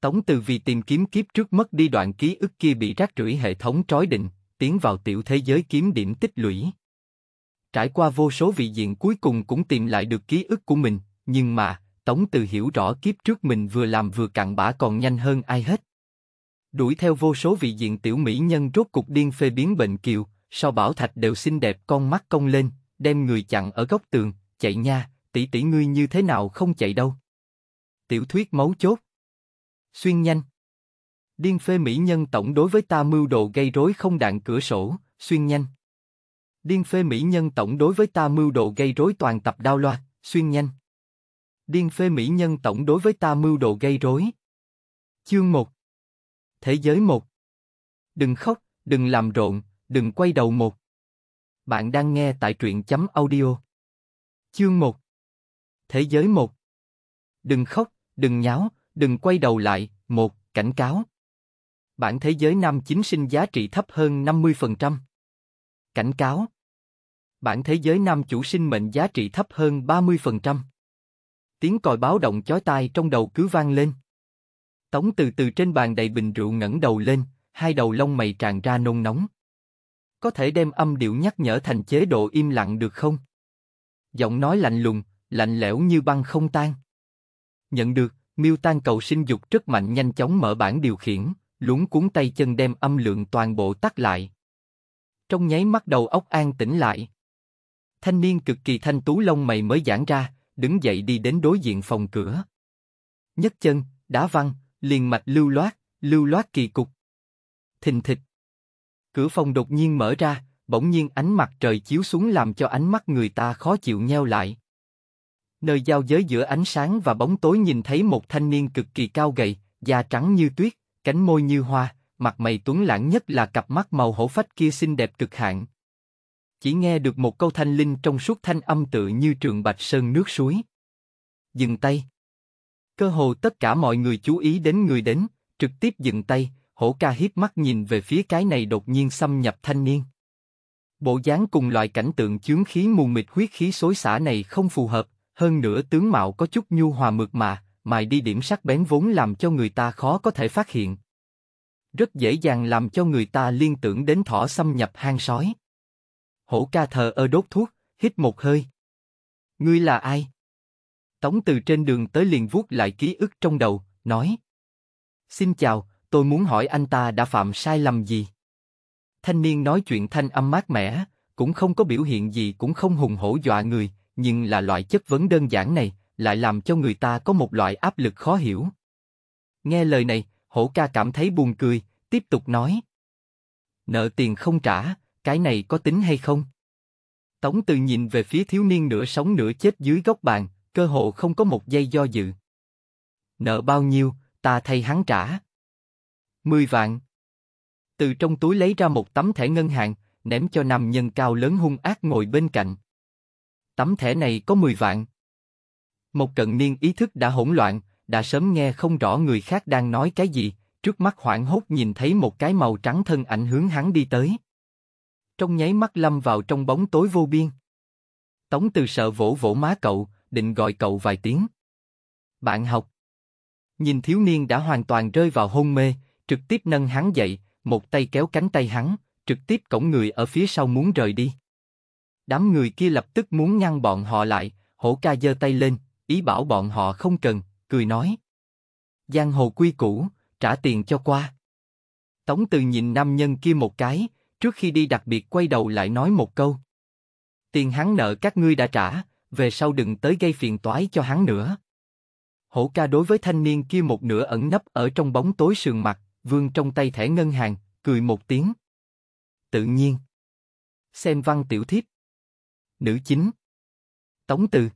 Tống Từ vì tìm kiếm kiếp trước mất đi đoạn ký ức kia bị rác rưởi hệ thống trói định, tiến vào tiểu thế giới kiếm điểm tích lũy. Trải qua vô số vị diện cuối cùng cũng tìm lại được ký ức của mình, nhưng mà, Tống Từ hiểu rõ kiếp trước mình vừa làm vừa cặn bã còn nhanh hơn ai hết. Đuổi theo vô số vị diện tiểu mỹ nhân rốt cục điên phê biến bệnh kiều, sao bảo thạch đều xinh đẹp con mắt cong lên, đem người chặn ở góc tường, chạy nha, tỷ tỷ ngươi như thế nào không chạy đâu. Tiểu thuyết mấu chốt Xuyên nhanh. Điên phê mỹ nhân tổng đối với ta mưu đồ gây rối không đạn cửa sổ, xuyên nhanh. Điên phê mỹ nhân tổng đối với ta mưu đồ gây rối toàn tập đao loạt, xuyên nhanh. Điên phê mỹ nhân tổng đối với ta mưu đồ gây rối. Chương 1 Thế giới 1 Đừng khóc, đừng làm rộn, đừng quay đầu một. Bạn đang nghe tại truyện chấm audio. Chương 1 Thế giới 1 Đừng khóc, đừng nháo, đừng quay đầu lại, một, cảnh cáo. Bản thế giới nam chính sinh giá trị thấp hơn 50%. Cảnh cáo. Bản thế giới nam chủ sinh mệnh giá trị thấp hơn 30%. Tiếng còi báo động chói tai trong đầu cứ vang lên. Tống từ từ trên bàn đầy bình rượu ngẩng đầu lên, hai đầu lông mày tràn ra nôn nóng. Có thể đem âm điệu nhắc nhở thành chế độ im lặng được không? Giọng nói lạnh lùng, lạnh lẽo như băng không tan. Nhận được, miêu tan cầu sinh dục rất mạnh nhanh chóng mở bản điều khiển, luống cuốn tay chân đem âm lượng toàn bộ tắt lại. Trong nháy mắt đầu óc an tĩnh lại. Thanh niên cực kỳ thanh tú lông mày mới giãn ra, đứng dậy đi đến đối diện phòng cửa. Nhất chân, đá văng, liền mạch lưu loát, lưu loát kỳ cục. Thình thịch. Cửa phòng đột nhiên mở ra, bỗng nhiên ánh mặt trời chiếu xuống làm cho ánh mắt người ta khó chịu nheo lại. Nơi giao giới giữa ánh sáng và bóng tối nhìn thấy một thanh niên cực kỳ cao gầy, da trắng như tuyết, cánh môi như hoa, mặt mày tuấn lãng nhất là cặp mắt màu hổ phách kia xinh đẹp cực hạn. Chỉ nghe được một câu thanh linh trong suốt thanh âm tự như trường bạch sơn nước suối. Dừng tay. Cơ hồ tất cả mọi người chú ý đến người đến, trực tiếp dừng tay, hổ ca hiếp mắt nhìn về phía cái này đột nhiên xâm nhập thanh niên. Bộ dáng cùng loại cảnh tượng chướng khí mù mịt huyết khí xối xả này không phù hợp, hơn nữa tướng mạo có chút nhu hòa mượt mà, mài đi điểm sắc bén vốn làm cho người ta khó có thể phát hiện. Rất dễ dàng làm cho người ta liên tưởng đến thỏ xâm nhập hang sói. Hổ ca thờ ơ đốt thuốc, hít một hơi. Ngươi là ai? Tống từ trên đường tới liền vuốt lại ký ức trong đầu, nói. Xin chào, tôi muốn hỏi anh ta đã phạm sai lầm gì? Thanh niên nói chuyện thanh âm mát mẻ, cũng không có biểu hiện gì cũng không hùng hổ dọa người, nhưng là loại chất vấn đơn giản này lại làm cho người ta có một loại áp lực khó hiểu. Nghe lời này, hổ ca cảm thấy buồn cười, tiếp tục nói. Nợ tiền không trả, cái này có tính hay không? Tống từ nhìn về phía thiếu niên nửa sống nửa chết dưới góc bàn, cơ hộ không có một giây do dự. Nợ bao nhiêu, ta thay hắn trả. Mười vạn. Từ trong túi lấy ra một tấm thẻ ngân hàng, ném cho nam nhân cao lớn hung ác ngồi bên cạnh tấm thẻ này có 10 vạn. Một cận niên ý thức đã hỗn loạn, đã sớm nghe không rõ người khác đang nói cái gì, trước mắt hoảng hốt nhìn thấy một cái màu trắng thân ảnh hướng hắn đi tới. Trong nháy mắt lâm vào trong bóng tối vô biên. Tống từ sợ vỗ vỗ má cậu, định gọi cậu vài tiếng. Bạn học. Nhìn thiếu niên đã hoàn toàn rơi vào hôn mê, trực tiếp nâng hắn dậy, một tay kéo cánh tay hắn, trực tiếp cổng người ở phía sau muốn rời đi. Đám người kia lập tức muốn ngăn bọn họ lại, hổ ca giơ tay lên, ý bảo bọn họ không cần, cười nói. Giang hồ quy củ, trả tiền cho qua. Tống từ nhìn nam nhân kia một cái, trước khi đi đặc biệt quay đầu lại nói một câu. Tiền hắn nợ các ngươi đã trả, về sau đừng tới gây phiền toái cho hắn nữa. Hổ ca đối với thanh niên kia một nửa ẩn nấp ở trong bóng tối sườn mặt, vương trong tay thẻ ngân hàng, cười một tiếng. Tự nhiên. Xem văn tiểu thiếp nữ chính. Tống từ.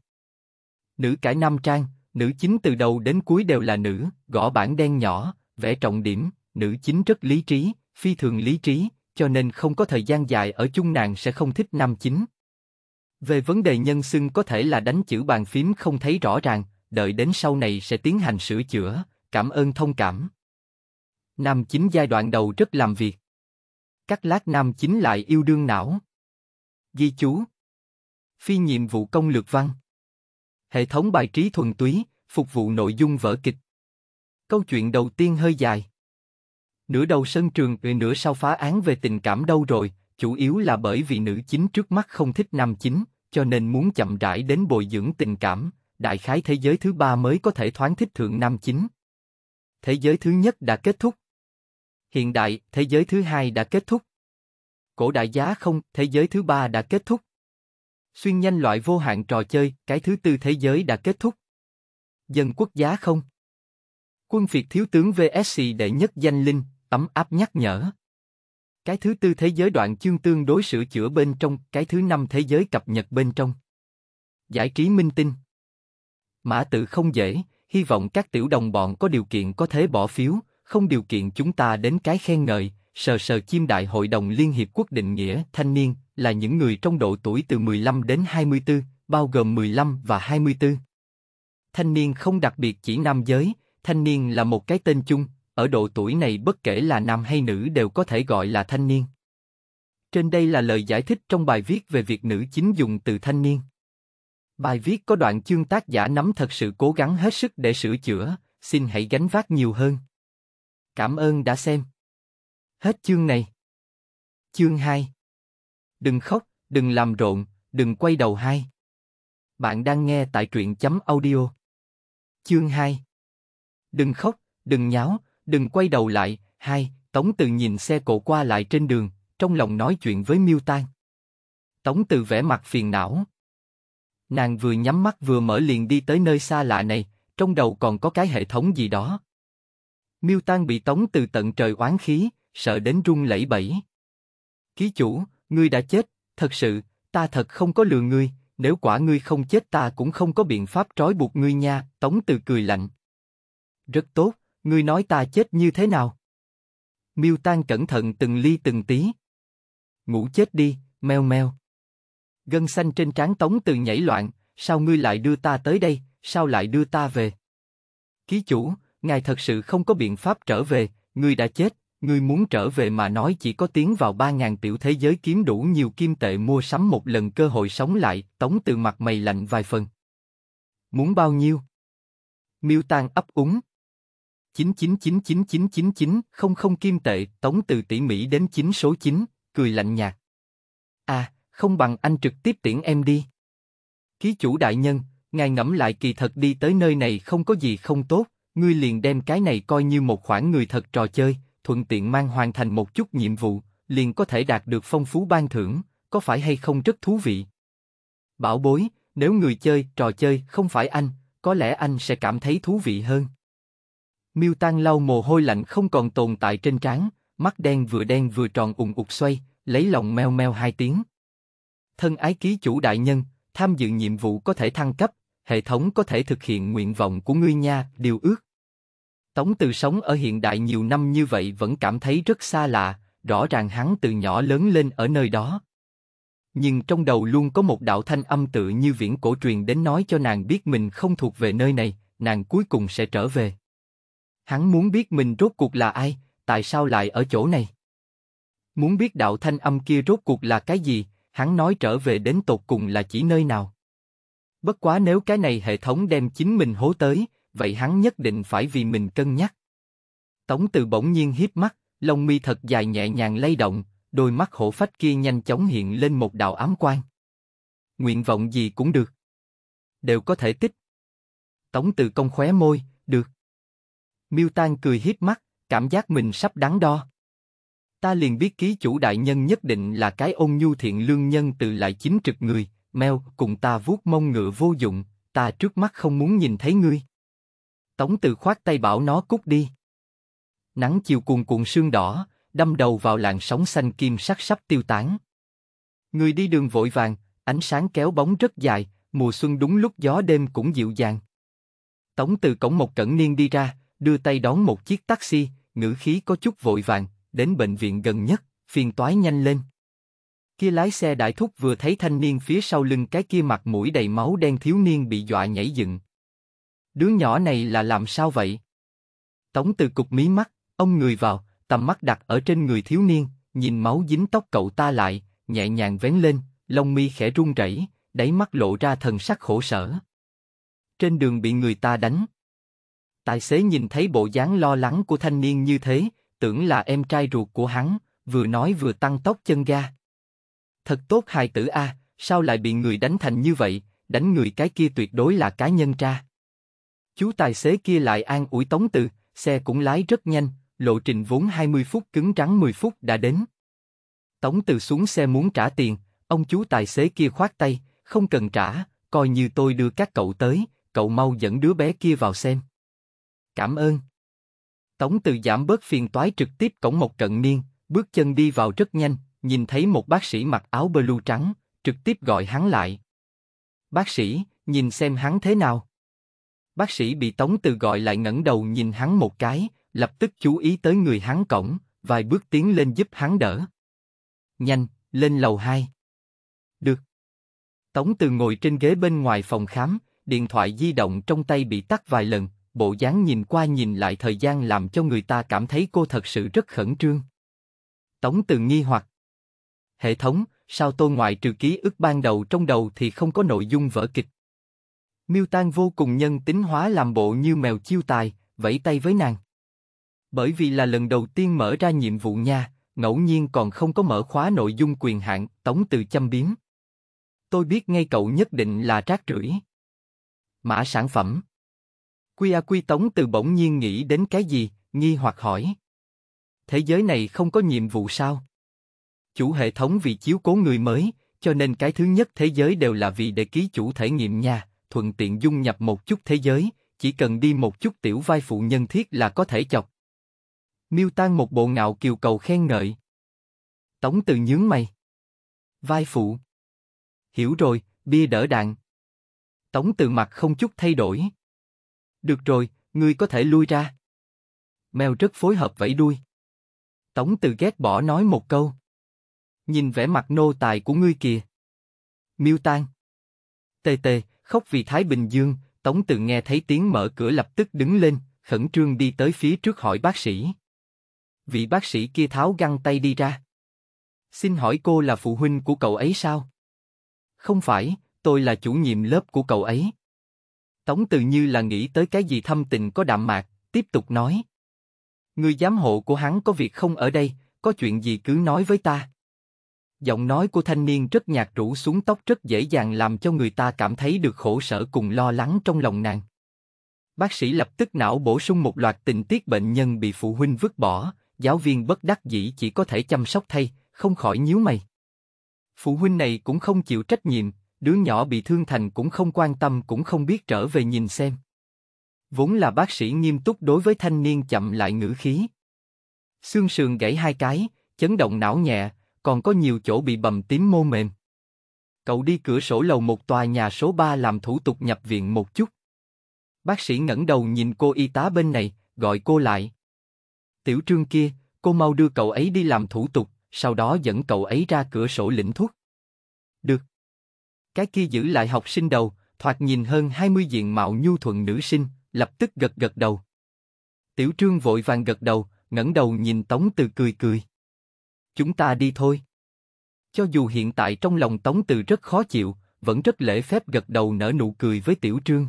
Nữ cải nam trang, nữ chính từ đầu đến cuối đều là nữ, gõ bản đen nhỏ, vẽ trọng điểm, nữ chính rất lý trí, phi thường lý trí, cho nên không có thời gian dài ở chung nàng sẽ không thích nam chính. Về vấn đề nhân xưng có thể là đánh chữ bàn phím không thấy rõ ràng, đợi đến sau này sẽ tiến hành sửa chữa, cảm ơn thông cảm. Nam chính giai đoạn đầu rất làm việc. Các lát nam chính lại yêu đương não. Ghi chú, phi nhiệm vụ công lược văn. Hệ thống bài trí thuần túy, phục vụ nội dung vở kịch. Câu chuyện đầu tiên hơi dài. Nửa đầu sân trường về ừ, nửa sau phá án về tình cảm đâu rồi, chủ yếu là bởi vì nữ chính trước mắt không thích nam chính, cho nên muốn chậm rãi đến bồi dưỡng tình cảm, đại khái thế giới thứ ba mới có thể thoáng thích thượng nam chính. Thế giới thứ nhất đã kết thúc. Hiện đại, thế giới thứ hai đã kết thúc. Cổ đại giá không, thế giới thứ ba đã kết thúc. Xuyên nhanh loại vô hạn trò chơi, cái thứ tư thế giới đã kết thúc. Dân quốc giá không? Quân phiệt thiếu tướng VSC đệ nhất danh linh, tấm áp nhắc nhở. Cái thứ tư thế giới đoạn chương tương đối sửa chữa bên trong, cái thứ năm thế giới cập nhật bên trong. Giải trí minh tinh. Mã tự không dễ, hy vọng các tiểu đồng bọn có điều kiện có thể bỏ phiếu, không điều kiện chúng ta đến cái khen ngợi, sờ sờ chim đại hội đồng Liên Hiệp Quốc định nghĩa thanh niên là những người trong độ tuổi từ 15 đến 24, bao gồm 15 và 24. Thanh niên không đặc biệt chỉ nam giới, thanh niên là một cái tên chung, ở độ tuổi này bất kể là nam hay nữ đều có thể gọi là thanh niên. Trên đây là lời giải thích trong bài viết về việc nữ chính dùng từ thanh niên. Bài viết có đoạn chương tác giả nắm thật sự cố gắng hết sức để sửa chữa, xin hãy gánh vác nhiều hơn. Cảm ơn đã xem. Hết chương này. Chương 2. Đừng khóc, đừng làm rộn, đừng quay đầu hai. Bạn đang nghe tại truyện chấm audio. Chương 2. Đừng khóc, đừng nháo, đừng quay đầu lại. Hai, Tống Từ nhìn xe cộ qua lại trên đường, trong lòng nói chuyện với Miêu Tan. Tống Từ vẻ mặt phiền não. Nàng vừa nhắm mắt vừa mở liền đi tới nơi xa lạ này, trong đầu còn có cái hệ thống gì đó. Miêu Tan bị Tống Từ tận trời oán khí, sợ đến run lẩy bẩy. Ký chủ, ngươi đã chết, thật sự, ta thật không có lừa ngươi, nếu quả ngươi không chết ta cũng không có biện pháp trói buộc ngươi nha, Tống Từ cười lạnh. Rất tốt, ngươi nói ta chết như thế nào? Miêu Tan cẩn thận từng ly từng tí. Ngủ chết đi, meo meo. Gân xanh trên trán Tống Từ nhảy loạn, sao ngươi lại đưa ta tới đây, sao lại đưa ta về? Ký chủ, ngài thật sự không có biện pháp trở về, ngươi đã chết, Ngươi muốn trở về mà nói chỉ có tiến vào ba ngàn tiểu thế giới kiếm đủ nhiều kim tệ mua sắm một lần cơ hội sống lại, tống từ mặt mày lạnh vài phần. Muốn bao nhiêu? Miêu Tàng ấp úng. 99999999, không không kim tệ, tống từ tỉ mỹ đến chín số 9, cười lạnh nhạt. À, không bằng anh trực tiếp tiễn em đi. Ký chủ đại nhân, ngài ngẫm lại kỳ thật đi tới nơi này không có gì không tốt, ngươi liền đem cái này coi như một khoản người thật trò chơi, thuận tiện mang hoàn thành một chút nhiệm vụ, liền có thể đạt được phong phú ban thưởng, có phải hay không rất thú vị? Bảo bối, nếu người chơi, trò chơi không phải anh, có lẽ anh sẽ cảm thấy thú vị hơn. Miêu Tăng lau mồ hôi lạnh không còn tồn tại trên trán, mắt đen vừa đen vừa tròn ùng ục xoay, lấy lòng meo meo hai tiếng. Thân ái ký chủ đại nhân, tham dự nhiệm vụ có thể thăng cấp, hệ thống có thể thực hiện nguyện vọng của ngươi nha, điều ước. Tống Từ sống ở hiện đại nhiều năm như vậy vẫn cảm thấy rất xa lạ, rõ ràng hắn từ nhỏ lớn lên ở nơi đó. Nhưng trong đầu luôn có một đạo thanh âm tự như viễn cổ truyền đến nói cho nàng biết mình không thuộc về nơi này, nàng cuối cùng sẽ trở về. Hắn muốn biết mình rốt cuộc là ai, tại sao lại ở chỗ này. Muốn biết đạo thanh âm kia rốt cuộc là cái gì, hắn nói trở về đến tột cùng là chỉ nơi nào. Bất quá nếu cái này hệ thống đem chính mình hố tới, vậy hắn nhất định phải vì mình cân nhắc. Tống Từ bỗng nhiên hiếp mắt, lông mi thật dài nhẹ nhàng lay động, đôi mắt hổ phách kia nhanh chóng hiện lên một đạo ám quan Nguyện vọng gì cũng được. Đều có thể tích. Tống Từ công khóe môi, được. Miêu Tan cười hiếp mắt, cảm giác mình sắp đắn đo. Ta liền biết ký chủ đại nhân nhất định là cái ôn nhu thiện lương nhân từ lại chính trực người, meo, cùng ta vuốt mông ngựa vô dụng, ta trước mắt không muốn nhìn thấy ngươi. Tống Từ khoát tay bảo nó cút đi. Nắng chiều cuồn cuộn sương đỏ, đâm đầu vào làn sóng xanh kim sắc sắp tiêu tán. Người đi đường vội vàng, ánh sáng kéo bóng rất dài, mùa xuân đúng lúc gió đêm cũng dịu dàng. Tống từ cổng một cẩn niên đi ra, đưa tay đón một chiếc taxi, ngữ khí có chút vội vàng, đến bệnh viện gần nhất, phiền toái nhanh lên. Kia lái xe đại thúc vừa thấy thanh niên phía sau lưng cái kia mặt mũi đầy máu đen thiếu niên bị dọa nhảy dựng, Đứa nhỏ này là làm sao vậy? Tống từ cục mí mắt, ông người vào, tầm mắt đặt ở trên người thiếu niên, nhìn máu dính tóc cậu ta lại, nhẹ nhàng vén lên, lông mi khẽ run rẩy, đáy mắt lộ ra thần sắc khổ sở. Trên đường bị người ta đánh. Tài xế nhìn thấy bộ dáng lo lắng của thanh niên như thế, tưởng là em trai ruột của hắn, vừa nói vừa tăng tốc chân ga. Thật tốt hài tử a, à, sao lại bị người đánh thành như vậy, đánh người cái kia tuyệt đối là cá nhân tra. Chú tài xế kia lại an ủi Tống Từ, xe cũng lái rất nhanh, lộ trình vốn 20 phút cứng trắng 10 phút đã đến. Tống Từ xuống xe muốn trả tiền, ông chú tài xế kia khoát tay, không cần trả, coi như tôi đưa các cậu tới, cậu mau dẫn đứa bé kia vào xem. Cảm ơn. Tống Từ giảm bớt phiền toái trực tiếp cổng một cận niên, bước chân đi vào rất nhanh, nhìn thấy một bác sĩ mặc áo blue trắng, trực tiếp gọi hắn lại. Bác sĩ, nhìn xem hắn thế nào. Bác sĩ bị tống từ gọi lại ngẩng đầu nhìn hắn một cái, lập tức chú ý tới người hắn cổng, vài bước tiến lên giúp hắn đỡ. Nhanh, lên lầu 2. Được. Tống từ ngồi trên ghế bên ngoài phòng khám, điện thoại di động trong tay bị tắt vài lần, bộ dáng nhìn qua nhìn lại thời gian làm cho người ta cảm thấy cô thật sự rất khẩn trương. Tống từ nghi hoặc. Hệ thống, sao tôi ngoại trừ ký ức ban đầu trong đầu thì không có nội dung vở kịch? Miêu Tan vô cùng nhân tính hóa làm bộ như mèo chiêu tài, vẫy tay với nàng. Bởi vì là lần đầu tiên mở ra nhiệm vụ nha, ngẫu nhiên còn không có mở khóa nội dung quyền hạn, tống từ châm biếm. Tôi biết ngay cậu nhất định là trác rưởi. Mã sản phẩm. Quy A Quy Tống từ bỗng nhiên nghĩ đến cái gì, nghi hoặc hỏi. Thế giới này không có nhiệm vụ sao? Chủ hệ thống vì chiếu cố người mới, cho nên cái thứ nhất thế giới đều là vì để ký chủ thể nghiệm nha, thuận tiện dung nhập một chút thế giới, chỉ cần đi một chút tiểu vai phụ nhân thiết là có thể chọc. Miêu Tan một bộ ngạo kiều cầu khen ngợi. Tống Từ nhướng mày. Vai phụ. Hiểu rồi, bia đỡ đạn. Tống Từ mặt không chút thay đổi. Được rồi, ngươi có thể lui ra. Mèo rất phối hợp vẫy đuôi. Tống Từ ghét bỏ nói một câu. Nhìn vẻ mặt nô tài của ngươi kìa. Miêu Tan. Tê tê, khóc vì Thái Bình Dương, Tống từ nghe thấy tiếng mở cửa lập tức đứng lên, khẩn trương đi tới phía trước hỏi bác sĩ. Vị bác sĩ kia tháo găng tay đi ra. Xin hỏi cô là phụ huynh của cậu ấy sao? Không phải, tôi là chủ nhiệm lớp của cậu ấy. Tống Từ như là nghĩ tới cái gì thâm tình có đạm mạc, tiếp tục nói. Người giám hộ của hắn có việc không ở đây, có chuyện gì cứ nói với ta. Giọng nói của thanh niên rất nhạt rũ xuống tóc rất dễ dàng làm cho người ta cảm thấy được khổ sở cùng lo lắng trong lòng nàng. Bác sĩ lập tức não bổ sung một loạt tình tiết bệnh nhân bị phụ huynh vứt bỏ, giáo viên bất đắc dĩ chỉ có thể chăm sóc thay, không khỏi nhíu mày. Phụ huynh này cũng không chịu trách nhiệm, đứa nhỏ bị thương thành cũng không quan tâm cũng không biết trở về nhìn xem. Vốn là bác sĩ nghiêm túc đối với thanh niên chậm lại ngữ khí. Xương sườn gãy hai cái, chấn động não nhẹ, còn có nhiều chỗ bị bầm tím mô mềm. Cậu đi cửa sổ lầu một tòa nhà số 3 làm thủ tục nhập viện một chút. Bác sĩ ngẩng đầu nhìn cô y tá bên này, gọi cô lại. Tiểu trương kia, cô mau đưa cậu ấy đi làm thủ tục, sau đó dẫn cậu ấy ra cửa sổ lĩnh thuốc. Được. Cái kia giữ lại học sinh đầu, thoạt nhìn hơn 20 diện mạo nhu thuận nữ sinh, lập tức gật gật đầu. Tiểu trương vội vàng gật đầu, ngẩng đầu nhìn Tống Từ cười cười. Chúng ta đi thôi. Cho dù hiện tại trong lòng Tống Từ rất khó chịu, vẫn rất lễ phép gật đầu nở nụ cười với Tiểu Trương.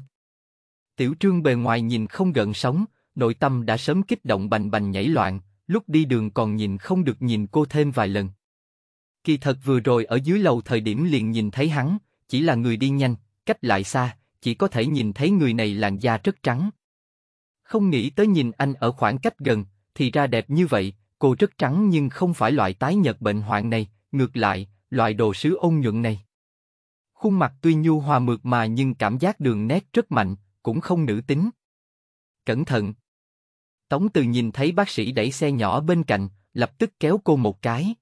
Tiểu Trương bề ngoài nhìn không gần sống, nội tâm đã sớm kích động bành bành nhảy loạn, lúc đi đường còn nhìn không được nhìn cô thêm vài lần. Kỳ thật vừa rồi ở dưới lầu thời điểm liền nhìn thấy hắn, chỉ là người đi nhanh, cách lại xa, chỉ có thể nhìn thấy người này làn da rất trắng. Không nghĩ tới nhìn anh ở khoảng cách gần, thì ra đẹp như vậy, cô rất trắng nhưng không phải loại tái nhợt bệnh hoạn này, ngược lại, loại đồ sứ ôn nhuận này. Khuôn mặt tuy nhu hòa mượt mà nhưng cảm giác đường nét rất mạnh, cũng không nữ tính. Cẩn thận. Tống Từ nhìn thấy bác sĩ đẩy xe nhỏ bên cạnh, lập tức kéo cô một cái.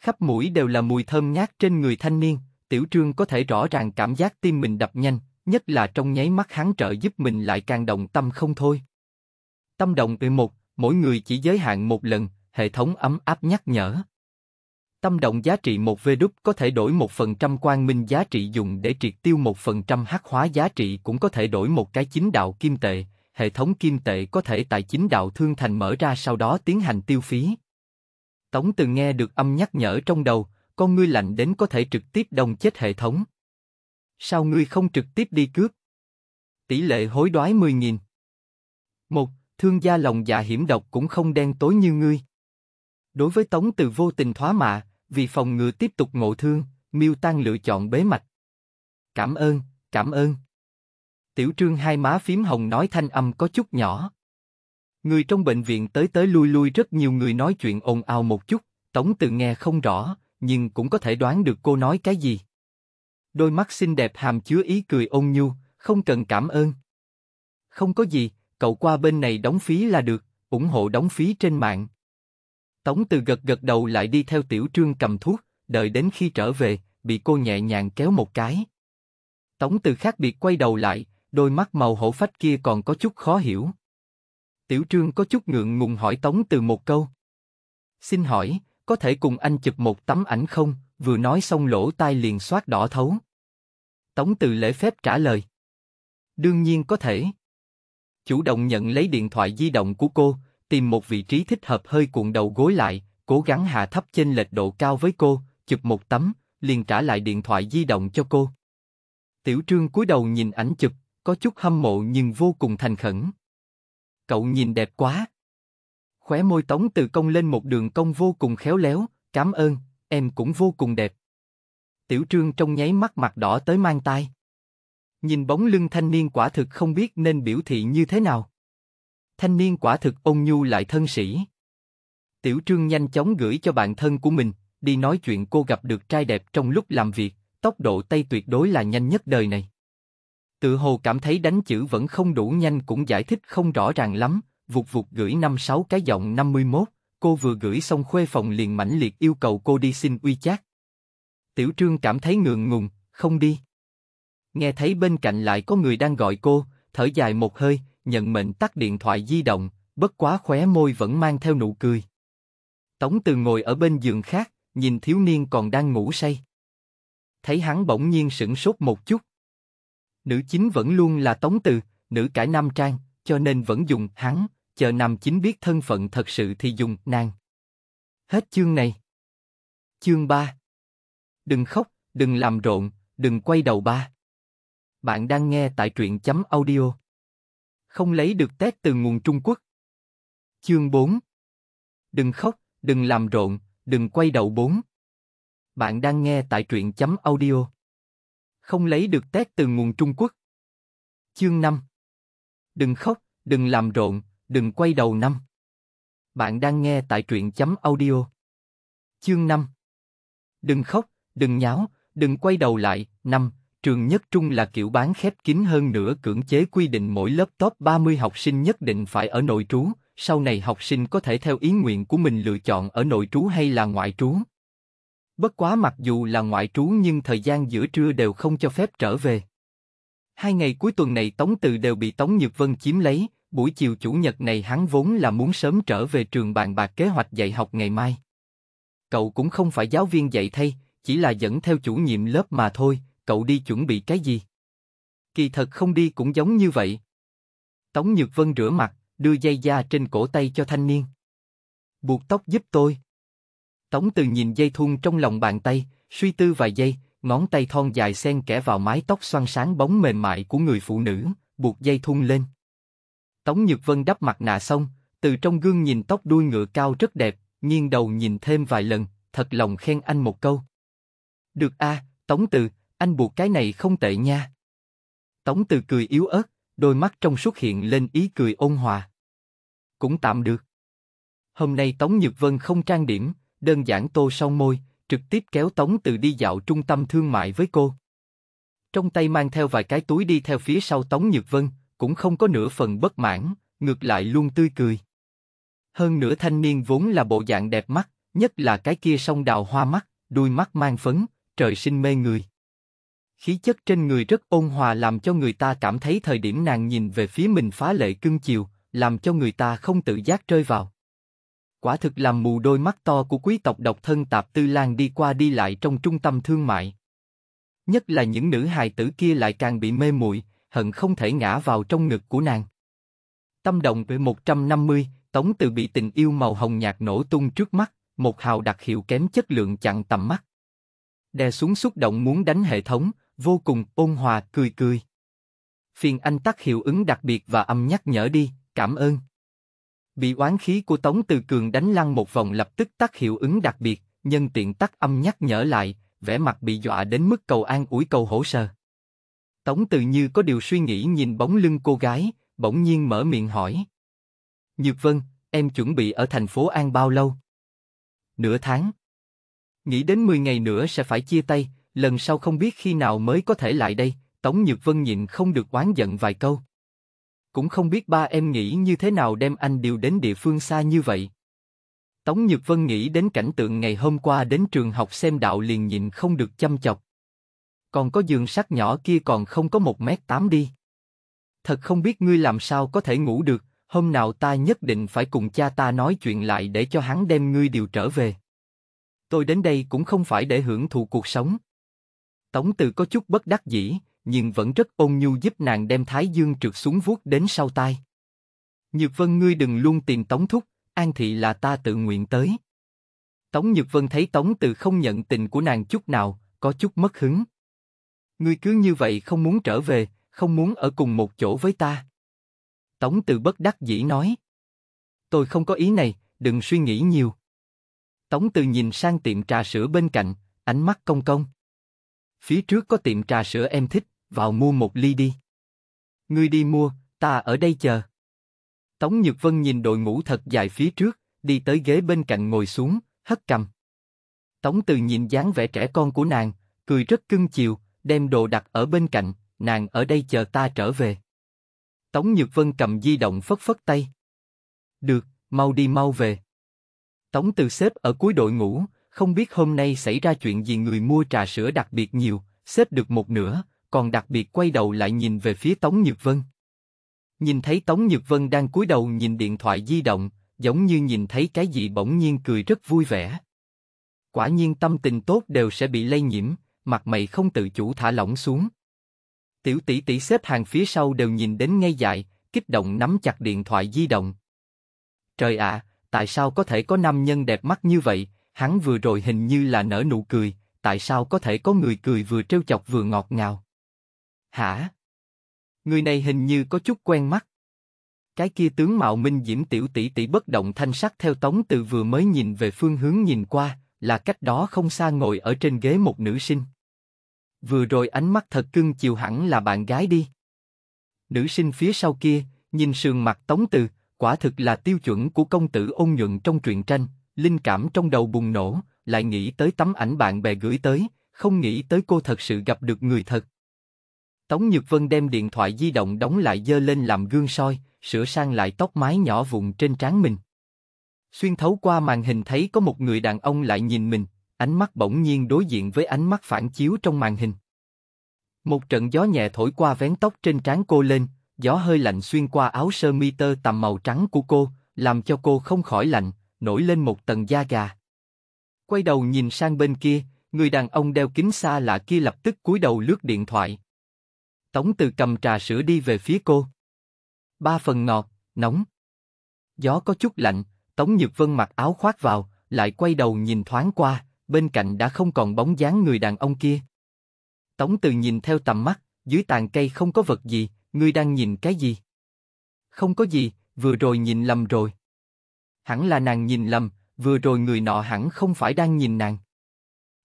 Khắp mũi đều là mùi thơm ngát trên người thanh niên, Tiểu Trương có thể rõ ràng cảm giác tim mình đập nhanh, nhất là trong nháy mắt hắn trợ giúp mình lại càng động tâm không thôi. Tâm động từ một, mỗi người chỉ giới hạn một lần, hệ thống ấm áp nhắc nhở. Tâm động giá trị 1 V đúc có thể đổi 1% quang minh giá trị dùng để triệt tiêu 1% hắc hóa giá trị cũng có thể đổi một cái chính đạo kim tệ, hệ thống kim tệ có thể tại chính đạo thương thành mở ra sau đó tiến hành tiêu phí. Tống từng nghe được âm nhắc nhở trong đầu, con ngươi lạnh đến có thể trực tiếp đồng chết hệ thống. Sao ngươi không trực tiếp đi cướp? Tỷ lệ hối đoái 10.000 1 thương gia lòng dạ hiểm độc cũng không đen tối như ngươi. Đối với Tống Từ vô tình thoá mạ, vì phòng ngừa tiếp tục ngộ thương, Miêu Tăng lựa chọn bế mạch. Cảm ơn, cảm ơn. Tiểu Trương hai má phím hồng nói thanh âm có chút nhỏ. Người trong bệnh viện tới tới lui lui rất nhiều người nói chuyện ồn ào một chút, Tống Từ nghe không rõ, nhưng cũng có thể đoán được cô nói cái gì. Đôi mắt xinh đẹp hàm chứa ý cười ôn nhu, không cần cảm ơn. Không có gì, cậu qua bên này đóng phí là được, ủng hộ đóng phí trên mạng. Tống Từ gật gật đầu lại đi theo Tiểu Trương cầm thuốc, đợi đến khi trở về, bị cô nhẹ nhàng kéo một cái. Tống Từ khác biệt quay đầu lại, đôi mắt màu hổ phách kia còn có chút khó hiểu. Tiểu Trương có chút ngượng ngùng hỏi Tống Từ một câu. Xin hỏi, có thể cùng anh chụp một tấm ảnh không? Vừa nói xong lỗ tai liền xoát đỏ thấu. Tống Từ lễ phép trả lời. Đương nhiên có thể chủ động nhận lấy điện thoại di động của cô, tìm một vị trí thích hợp hơi cuộn đầu gối lại, cố gắng hạ thấp trên lệch độ cao với cô, chụp một tấm, liền trả lại điện thoại di động cho cô. Tiểu Trương cúi đầu nhìn ảnh chụp, có chút hâm mộ nhưng vô cùng thành khẩn. Cậu nhìn đẹp quá. Khóe môi Tống Từ Công lên một đường cong vô cùng khéo léo, cảm ơn, em cũng vô cùng đẹp. Tiểu Trương trong nháy mắt mặt đỏ tới mang tai. Nhìn bóng lưng thanh niên quả thực không biết nên biểu thị như thế nào. Thanh niên quả thực ôn nhu lại thân sĩ. Tiểu Trương nhanh chóng gửi cho bạn thân của mình, đi nói chuyện cô gặp được trai đẹp trong lúc làm việc, tốc độ tay tuyệt đối là nhanh nhất đời này. Tự hồ cảm thấy đánh chữ vẫn không đủ nhanh cũng giải thích không rõ ràng lắm, vụt vụt gửi năm sáu cái giọng 51, cô vừa gửi xong khuê phòng liền mãnh liệt yêu cầu cô đi xin uy chát. Tiểu Trương cảm thấy ngượng ngùng, không đi. Nghe thấy bên cạnh lại có người đang gọi cô, thở dài một hơi, nhận mệnh tắt điện thoại di động, bất quá khóe môi vẫn mang theo nụ cười. Tống Từ ngồi ở bên giường khác, nhìn thiếu niên còn đang ngủ say. Thấy hắn bỗng nhiên sững sốt một chút. Nữ chính vẫn luôn là Tống Từ, nữ cải nam trang, cho nên vẫn dùng hắn, chờ nam chính biết thân phận thật sự thì dùng nàng. Hết chương này. Chương 3 Đừng khóc, đừng làm rộn, đừng quay đầu ba. Bạn đang nghe tại truyện chấm audio. Không lấy được test từ nguồn Trung Quốc. Chương 4 Đừng khóc, đừng làm rộn, đừng quay đầu 4. Bạn đang nghe tại truyện chấm audio. Không lấy được test từ nguồn Trung Quốc. Chương 5 Đừng khóc, đừng làm rộn, đừng quay đầu năm. Bạn đang nghe tại truyện chấm audio. Chương 5 Đừng khóc, đừng nháo, đừng quay đầu lại, năm trường nhất trung là kiểu bán khép kín hơn nữa cưỡng chế quy định mỗi lớp top 30 học sinh nhất định phải ở nội trú, sau này học sinh có thể theo ý nguyện của mình lựa chọn ở nội trú hay là ngoại trú. Bất quá mặc dù là ngoại trú nhưng thời gian giữa trưa đều không cho phép trở về. Hai ngày cuối tuần này Tống Từ đều bị Tống Nhược Vân chiếm lấy, buổi chiều chủ nhật này hắn vốn là muốn sớm trở về trường bàn bạc kế hoạch dạy học ngày mai. Cậu cũng không phải giáo viên dạy thay, chỉ là dẫn theo chủ nhiệm lớp mà thôi, cậu đi chuẩn bị cái gì? Kỳ thật không đi cũng giống như vậy. Tống Nhược Vân rửa mặt, đưa dây da trên cổ tay cho thanh niên. Buộc tóc giúp tôi. Tống Từ nhìn dây thun trong lòng bàn tay, suy tư vài giây, ngón tay thon dài xen kẽ vào mái tóc xoăn sáng bóng mềm mại của người phụ nữ, buộc dây thun lên. Tống Nhược Vân đắp mặt nạ xong, từ trong gương nhìn tóc đuôi ngựa cao rất đẹp, nghiêng đầu nhìn thêm vài lần, thật lòng khen anh một câu. Được a, à, Tống Từ, anh buộc cái này không tệ nha. Tống từ cười yếu ớt, đôi mắt trong xuất hiện lên ý cười ôn hòa. Cũng tạm được. Hôm nay Tống Nhược Vân không trang điểm, đơn giản tô sau môi, trực tiếp kéo Tống từ đi dạo trung tâm thương mại với cô. Trong tay mang theo vài cái túi đi theo phía sau Tống Nhược Vân, cũng không có nửa phần bất mãn, ngược lại luôn tươi cười. Hơn nửa thanh niên vốn là bộ dạng đẹp mắt, nhất là cái kia sông đào hoa mắt, đuôi mắt mang phấn, trời sinh mê người khí chất trên người rất ôn hòa làm cho người ta cảm thấy thời điểm nàng nhìn về phía mình phá lệ cưng chiều, làm cho người ta không tự giác rơi vào. Quả thực làm mù đôi mắt to của quý tộc độc thân tạp tư lan đi qua đi lại trong trung tâm thương mại. Nhất là những nữ hài tử kia lại càng bị mê muội, hận không thể ngã vào trong ngực của nàng. Tâm động về 150, Tống Từ bị tình yêu màu hồng nhạt nổ tung trước mắt, một hào đặc hiệu kém chất lượng chặn tầm mắt. Đè xuống xúc động muốn đánh hệ thống, vô cùng ôn hòa cười cười. Phiền anh tắt hiệu ứng đặc biệt và âm nhắc nhở đi, cảm ơn. Bị oán khí của Tống Từ Cường đánh lăn một vòng lập tức tắt hiệu ứng đặc biệt, nhân tiện tắt âm nhắc nhở lại, vẻ mặt bị dọa đến mức cầu an ủi cầu hổ sơ. Tống Từ như có điều suy nghĩ nhìn bóng lưng cô gái, bỗng nhiên mở miệng hỏi. Nhược Vân, em chuẩn bị ở thành phố An bao lâu? Nửa tháng. Nghĩ đến 10 ngày nữa sẽ phải chia tay, lần sau không biết khi nào mới có thể lại đây, Tống Nhược Vân nhịn không được oán giận vài câu. Cũng không biết ba em nghĩ như thế nào đem anh điều đến địa phương xa như vậy. Tống Nhược Vân nghĩ đến cảnh tượng ngày hôm qua đến trường học xem đạo liền nhịn không được chăm chọc. Còn có giường sắt nhỏ kia còn không có một mét tám đi. Thật không biết ngươi làm sao có thể ngủ được, hôm nào ta nhất định phải cùng cha ta nói chuyện lại để cho hắn đem ngươi điều trở về. Tôi đến đây cũng không phải để hưởng thụ cuộc sống. Tống Từ có chút bất đắc dĩ, nhưng vẫn rất ôn nhu giúp nàng đem Thái Dương trượt xuống vuốt đến sau tai. Nhược Vân ngươi đừng luôn tìm Tống Thúc, An Thị là ta tự nguyện tới. Tống Nhược Vân thấy Tống Từ không nhận tình của nàng chút nào, có chút mất hứng. Ngươi cứ như vậy không muốn trở về, không muốn ở cùng một chỗ với ta. Tống Từ bất đắc dĩ nói. Tôi không có ý này, đừng suy nghĩ nhiều. Tống Từ nhìn sang tiệm trà sữa bên cạnh, ánh mắt công công. Phía trước có tiệm trà sữa em thích, vào mua một ly đi. Ngươi đi mua, ta ở đây chờ. Tống Nhược Vân nhìn đội ngũ thật dài phía trước, đi tới ghế bên cạnh ngồi xuống, hất cầm. Tống Từ nhìn dáng vẻ trẻ con của nàng, cười rất cưng chiều, đem đồ đặt ở bên cạnh, nàng ở đây chờ ta trở về. Tống Nhược Vân cầm di động phất phất tay. Được, mau đi mau về. Tống Từ xếp ở cuối đội ngũ, không biết hôm nay xảy ra chuyện gì người mua trà sữa đặc biệt nhiều, xếp được một nửa, còn đặc biệt quay đầu lại nhìn về phía Tống Nhược Vân. Nhìn thấy Tống Nhược Vân đang cúi đầu nhìn điện thoại di động, giống như nhìn thấy cái gì bỗng nhiên cười rất vui vẻ. Quả nhiên tâm tình tốt đều sẽ bị lây nhiễm, mặt mày không tự chủ thả lỏng xuống. Tiểu tỷ tỷ xếp hàng phía sau đều nhìn đến ngay dại, kích động nắm chặt điện thoại di động. Trời ạ, à, tại sao có thể có nam nhân đẹp mắt như vậy, hắn vừa rồi hình như là nở nụ cười, tại sao có thể có người cười vừa trêu chọc vừa ngọt ngào? Hả? Người này hình như có chút quen mắt. Cái kia tướng mạo minh diễm tiểu tỷ tỷ bất động thanh sắc theo tống từ vừa mới nhìn về phương hướng nhìn qua, là cách đó không xa ngồi ở trên ghế một nữ sinh. Vừa rồi ánh mắt thật cưng chiều hẳn là bạn gái đi. Nữ sinh phía sau kia, nhìn sườn mặt tống từ, quả thực là tiêu chuẩn của công tử ôn nhuận trong truyện tranh, linh cảm trong đầu bùng nổ, lại nghĩ tới tấm ảnh bạn bè gửi tới, không nghĩ tới cô thật sự gặp được người thật. Tống Nhược Vân đem điện thoại di động đóng lại dơ lên làm gương soi, sửa sang lại tóc mái nhỏ vụn trên trán mình. Xuyên thấu qua màn hình thấy có một người đàn ông lại nhìn mình, ánh mắt bỗng nhiên đối diện với ánh mắt phản chiếu trong màn hình. Một trận gió nhẹ thổi qua vén tóc trên trán cô lên, gió hơi lạnh xuyên qua áo sơ mi tơ tằm màu trắng của cô, làm cho cô không khỏi lạnh, nổi lên một tầng da gà. Quay đầu nhìn sang bên kia, người đàn ông đeo kính xa lạ kia lập tức cúi đầu lướt điện thoại. Tống Từ cầm trà sữa đi về phía cô. Ba phần ngọt, nóng. Gió có chút lạnh, Tống Nhược Vân mặc áo khoác vào, lại quay đầu nhìn thoáng qua, bên cạnh đã không còn bóng dáng người đàn ông kia. Tống Từ nhìn theo tầm mắt, dưới tàn cây không có vật gì, ngươi đang nhìn cái gì? Không có gì, vừa rồi nhìn lầm rồi hẳn là nàng nhìn lầm, vừa rồi người nọ hẳn không phải đang nhìn nàng.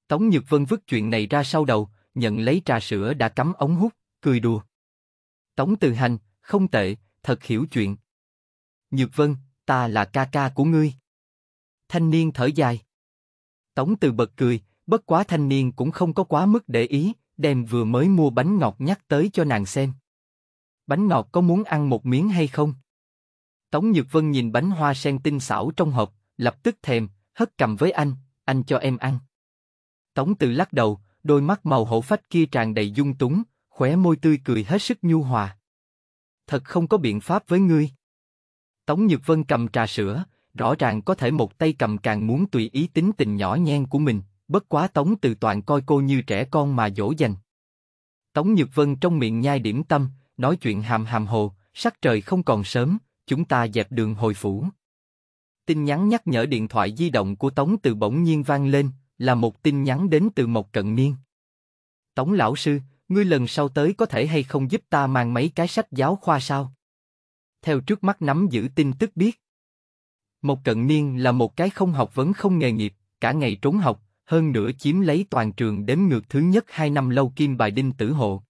Tống Nhược Vân vứt chuyện này ra sau đầu, nhận lấy trà sữa đã cắm ống hút, cười đùa. Tống Từ Hành, không tệ, thật hiểu chuyện. Nhược Vân, ta là ca ca của ngươi. Thanh niên thở dài. Tống Từ bật cười, bất quá thanh niên cũng không có quá mức để ý, đem vừa mới mua bánh ngọt nhắc tới cho nàng xem. Bánh ngọt có muốn ăn một miếng hay không? Tống Nhược Vân nhìn bánh hoa sen tinh xảo trong hộp, lập tức thèm, hất cầm với anh, anh cho em ăn. Tống từ lắc đầu, đôi mắt màu hổ phách kia tràn đầy dung túng, khóe môi tươi cười hết sức nhu hòa. Thật không có biện pháp với ngươi. Tống Nhược Vân cầm trà sữa, rõ ràng có thể một tay cầm càng muốn tùy ý tính tình nhỏ nhen của mình, bất quá Tống Từ Toàn coi cô như trẻ con mà dỗ dành. Tống Nhược Vân trong miệng nhai điểm tâm, nói chuyện hàm hàm hồ, sắc trời không còn sớm, chúng ta dẹp đường hồi phủ. Tin nhắn nhắc nhở điện thoại di động của Tống Từ bỗng nhiên vang lên, là một tin nhắn đến từ Mộc Cận Niên. Tống lão sư, ngươi lần sau tới có thể hay không giúp ta mang mấy cái sách giáo khoa sao? Theo trước mắt nắm giữ tin tức biết. Mộc Cận Niên là một cái không học vấn không nghề nghiệp, cả ngày trốn học, hơn nữa chiếm lấy toàn trường đếm ngược thứ nhất hai năm lâu kim bài đinh tử hộ.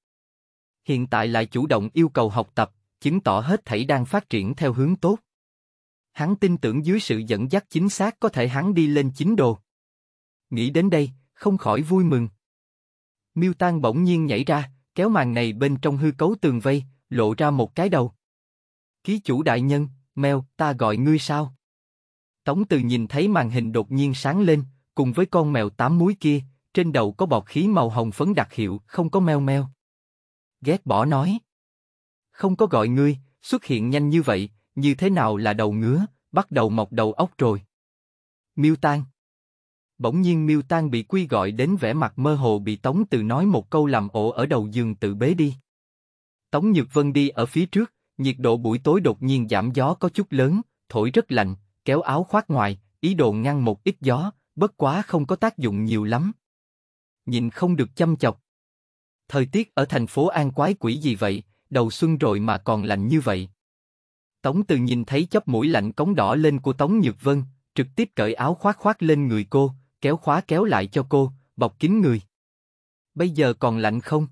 Hiện tại lại chủ động yêu cầu học tập, chứng tỏ hết thảy đang phát triển theo hướng tốt. Hắn tin tưởng dưới sự dẫn dắt chính xác có thể hắn đi lên chính đồ. Nghĩ đến đây, không khỏi vui mừng. Miêu Tan bỗng nhiên nhảy ra, kéo màn này bên trong hư cấu tường vây, lộ ra một cái đầu. Ký chủ đại nhân, mèo, ta gọi ngươi sao? Tống Từ nhìn thấy màn hình đột nhiên sáng lên, cùng với con mèo tám múi kia, trên đầu có bọt khí màu hồng phấn đặc hiệu, không có meo meo. Ghét bỏ nói không có gọi ngươi, xuất hiện nhanh như vậy, như thế nào là đầu ngứa, bắt đầu mọc đầu óc rồi. Miêu Tan Bỗng nhiên Miêu Tan bị quy gọi đến vẻ mặt mơ hồ bị Tống Từ nói một câu làm ổ ở đầu giường tự bế đi. Tống Nhược Vân đi ở phía trước, nhiệt độ buổi tối đột nhiên giảm gió có chút lớn, thổi rất lạnh, kéo áo khoác ngoài, ý đồ ngăn một ít gió, bất quá không có tác dụng nhiều lắm. Nhìn không được chăm chọc. Thời tiết ở thành phố An quái quỷ gì vậy, đầu xuân rồi mà còn lạnh như vậy. Tống Từ nhìn thấy chớp mũi lạnh cống đỏ lên của Tống Nhược Vân, trực tiếp cởi áo khoác khoác lên người cô, kéo khóa kéo lại cho cô, bọc kín người. Bây giờ còn lạnh không?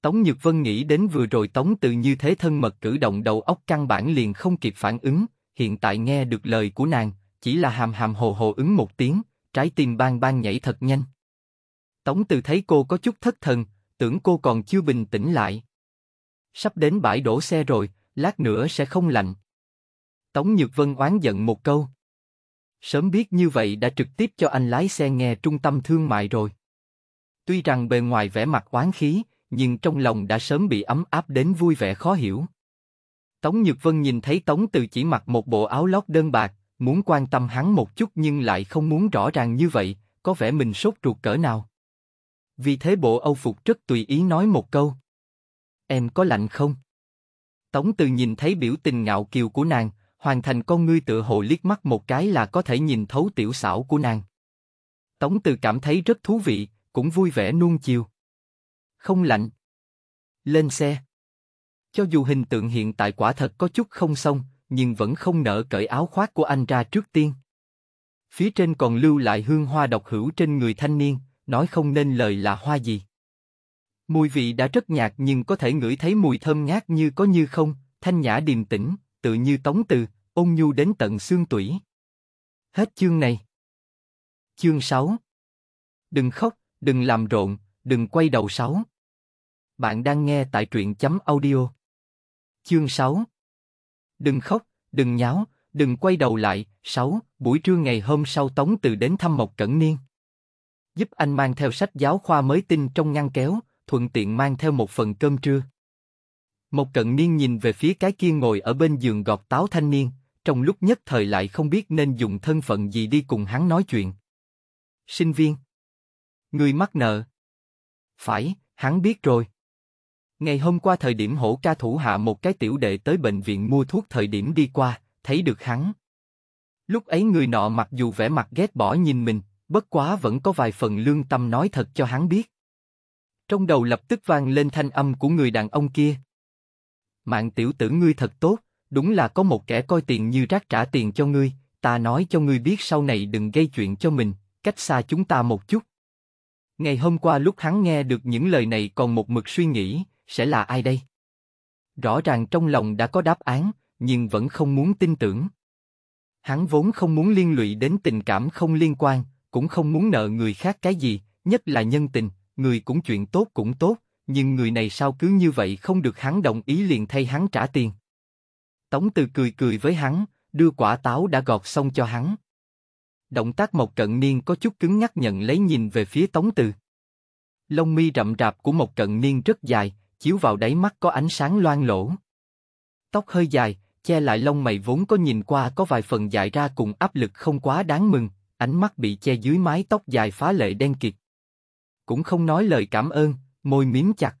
Tống Nhược Vân nghĩ đến vừa rồi Tống Từ như thế thân mật cử động đầu óc căn bản liền không kịp phản ứng, hiện tại nghe được lời của nàng, chỉ là hàm hàm hồ hồ ứng một tiếng, trái tim bang bang nhảy thật nhanh. Tống Từ thấy cô có chút thất thần, tưởng cô còn chưa bình tĩnh lại sắp đến bãi đổ xe rồi, lát nữa sẽ không lạnh. Tống Nhược Vân oán giận một câu. Sớm biết như vậy đã trực tiếp cho anh lái xe nghe trung tâm thương mại rồi. Tuy rằng bề ngoài vẻ mặt oán khí, nhưng trong lòng đã sớm bị ấm áp đến vui vẻ khó hiểu. Tống Nhược Vân nhìn thấy Tống Từ chỉ mặc một bộ áo lót đơn bạc, muốn quan tâm hắn một chút nhưng lại không muốn rõ ràng như vậy, có vẻ mình sốt ruột cỡ nào. Vì thế bộ Âu Phục rất tùy ý nói một câu. Em có lạnh không? Tống Từ nhìn thấy biểu tình ngạo kiều của nàng, hoàn thành con ngươi tựa hồ liếc mắt một cái là có thể nhìn thấu tiểu xảo của nàng. Tống Từ cảm thấy rất thú vị, cũng vui vẻ nuông chiều. Không lạnh. Lên xe. Cho dù hình tượng hiện tại quả thật có chút không xong, nhưng vẫn không nỡ cởi áo khoác của anh ra trước tiên. Phía trên còn lưu lại hương hoa độc hữu trên người thanh niên, nói không nên lời là hoa gì. Mùi vị đã rất nhạt nhưng có thể ngửi thấy mùi thơm ngát như có như không, thanh nhã điềm tĩnh, tự như tống từ, ôn nhu đến tận xương tủy. Hết chương này. Chương 6 Đừng khóc, đừng làm rộn, đừng quay đầu sáu. Bạn đang nghe tại truyện chấm audio. Chương 6 Đừng khóc, đừng nháo, đừng quay đầu lại. 6. Buổi trưa ngày hôm sau Tống Từ đến thăm Mộc Cẩn Niên. Giúp anh mang theo sách giáo khoa mới tinh trong ngăn kéo, thuận tiện mang theo một phần cơm trưa. Một cận niên nhìn về phía cái kia ngồi ở bên giường gọt táo thanh niên, trong lúc nhất thời lại không biết nên dùng thân phận gì đi cùng hắn nói chuyện. Sinh viên. Người mắc nợ. Phải, hắn biết rồi. Ngày hôm qua thời điểm hổ ca thủ hạ một cái tiểu đệ tới bệnh viện mua thuốc thời điểm đi qua, thấy được hắn. Lúc ấy người nọ mặc dù vẻ mặt ghét bỏ nhìn mình, bất quá vẫn có vài phần lương tâm nói thật cho hắn biết. Trong đầu lập tức vang lên thanh âm của người đàn ông kia. Mạng tiểu tử ngươi thật tốt, đúng là có một kẻ coi tiền như rác trả tiền cho ngươi, ta nói cho ngươi biết sau này đừng gây chuyện cho mình, cách xa chúng ta một chút. Ngày hôm qua lúc hắn nghe được những lời này còn một mực suy nghĩ, sẽ là ai đây? Rõ ràng trong lòng đã có đáp án, nhưng vẫn không muốn tin tưởng. Hắn vốn không muốn liên lụy đến tình cảm không liên quan, cũng không muốn nợ người khác cái gì, nhất là nhân tình, người cũng chuyện tốt cũng tốt, nhưng người này sao cứ như vậy không được hắn đồng ý liền thay hắn trả tiền. Tống Từ cười cười với hắn, đưa quả táo đã gọt xong cho hắn. Động tác Mộc Cận Niên có chút cứng nhắc nhận lấy nhìn về phía Tống Từ. Lông mi rậm rạp của Mộc Cận Niên rất dài, chiếu vào đáy mắt có ánh sáng loang lỗ. Tóc hơi dài, che lại lông mày vốn có nhìn qua có vài phần dài ra cùng áp lực không quá đáng mừng, ánh mắt bị che dưới mái tóc dài phá lệ đen kịt cũng không nói lời cảm ơn, môi miếm chặt.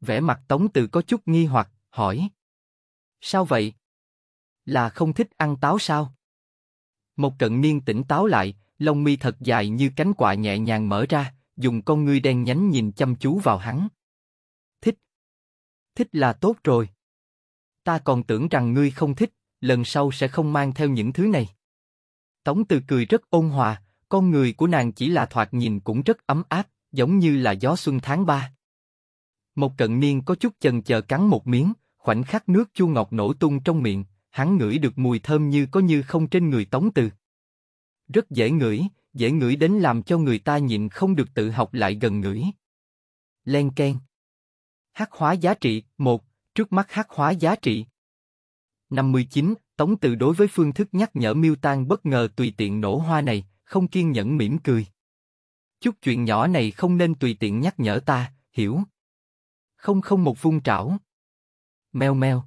Vẻ mặt Tống Từ có chút nghi hoặc, hỏi. Sao vậy? Là không thích ăn táo sao? Một cận niên tỉnh táo lại, lông mi thật dài như cánh quạ nhẹ nhàng mở ra, dùng con ngươi đen nhánh nhìn chăm chú vào hắn. Thích. Thích là tốt rồi. Ta còn tưởng rằng ngươi không thích, lần sau sẽ không mang theo những thứ này. Tống Từ cười rất ôn hòa, con người của nàng chỉ là thoạt nhìn cũng rất ấm áp, giống như là gió xuân tháng ba. Một cận niên có chút chần chờ cắn một miếng, khoảnh khắc nước chua ngọt nổ tung trong miệng, hắn ngửi được mùi thơm như có như không trên người Tống Từ. Rất dễ ngửi, dễ ngửi đến làm cho người ta nhịn không được tự học lại gần ngửi. Len ken, Hắc hóa giá trị, một, trước mắt hắc hóa giá trị. 59, Tống Từ đối với phương thức nhắc nhở miêu tan bất ngờ tùy tiện nổ hoa này, không kiên nhẫn mỉm cười. Chút chuyện nhỏ này không nên tùy tiện nhắc nhở ta, hiểu? Không không một vung trảo. Mèo mèo.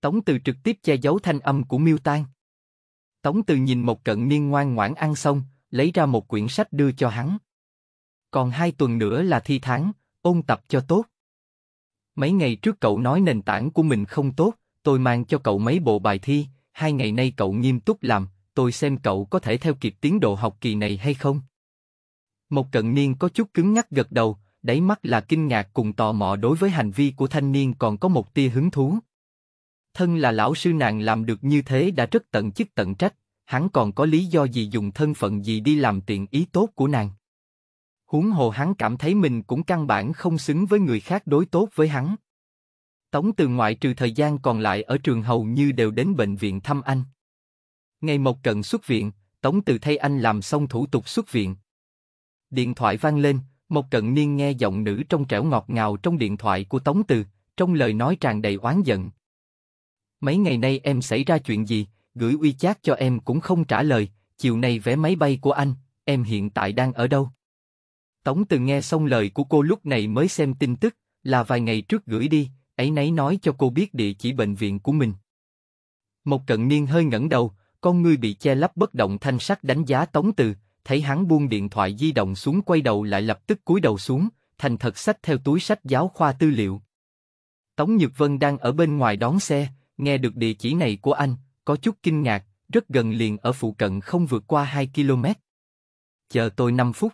Tống từ trực tiếp che giấu thanh âm của miêu tan. Tống từ nhìn một cận niên ngoan ngoãn ăn xong, lấy ra một quyển sách đưa cho hắn. Còn hai tuần nữa là thi tháng, ôn tập cho tốt. Mấy ngày trước cậu nói nền tảng của mình không tốt, tôi mang cho cậu mấy bộ bài thi, hai ngày nay cậu nghiêm túc làm, tôi xem cậu có thể theo kịp tiến độ học kỳ này hay không. Một cận niên có chút cứng nhắc gật đầu, đáy mắt là kinh ngạc cùng tò mò đối với hành vi của thanh niên còn có một tia hứng thú. Thân là lão sư nàng làm được như thế đã rất tận chức tận trách, hắn còn có lý do gì dùng thân phận gì đi làm tiện ý tốt của nàng. Huống hồ hắn cảm thấy mình cũng căn bản không xứng với người khác đối tốt với hắn. Tống từ ngoại trừ thời gian còn lại ở trường hầu như đều đến bệnh viện thăm anh. Ngày một Cận xuất viện, Tống Từ thay anh làm xong thủ tục xuất viện. Điện thoại vang lên, một Cận Niên nghe giọng nữ trong trẻo ngọt ngào trong điện thoại của Tống Từ, trong lời nói tràn đầy oán giận. Mấy ngày nay em xảy ra chuyện gì, gửi uy chát cho em cũng không trả lời, chiều nay vé máy bay của anh, em hiện tại đang ở đâu? Tống Từ nghe xong lời của cô lúc này mới xem tin tức, là vài ngày trước gửi đi, ấy nấy nói cho cô biết địa chỉ bệnh viện của mình. Một Cận Niên hơi ngẩng đầu, con ngươi bị che lấp bất động thanh sắc đánh giá Tống Từ, thấy hắn buông điện thoại di động xuống quay đầu lại lập tức cúi đầu xuống, thành thật sách theo túi sách giáo khoa tư liệu. Tống Nhược Vân đang ở bên ngoài đón xe, nghe được địa chỉ này của anh, có chút kinh ngạc, rất gần liền ở phụ cận không vượt qua 2 km. Chờ tôi 5 phút.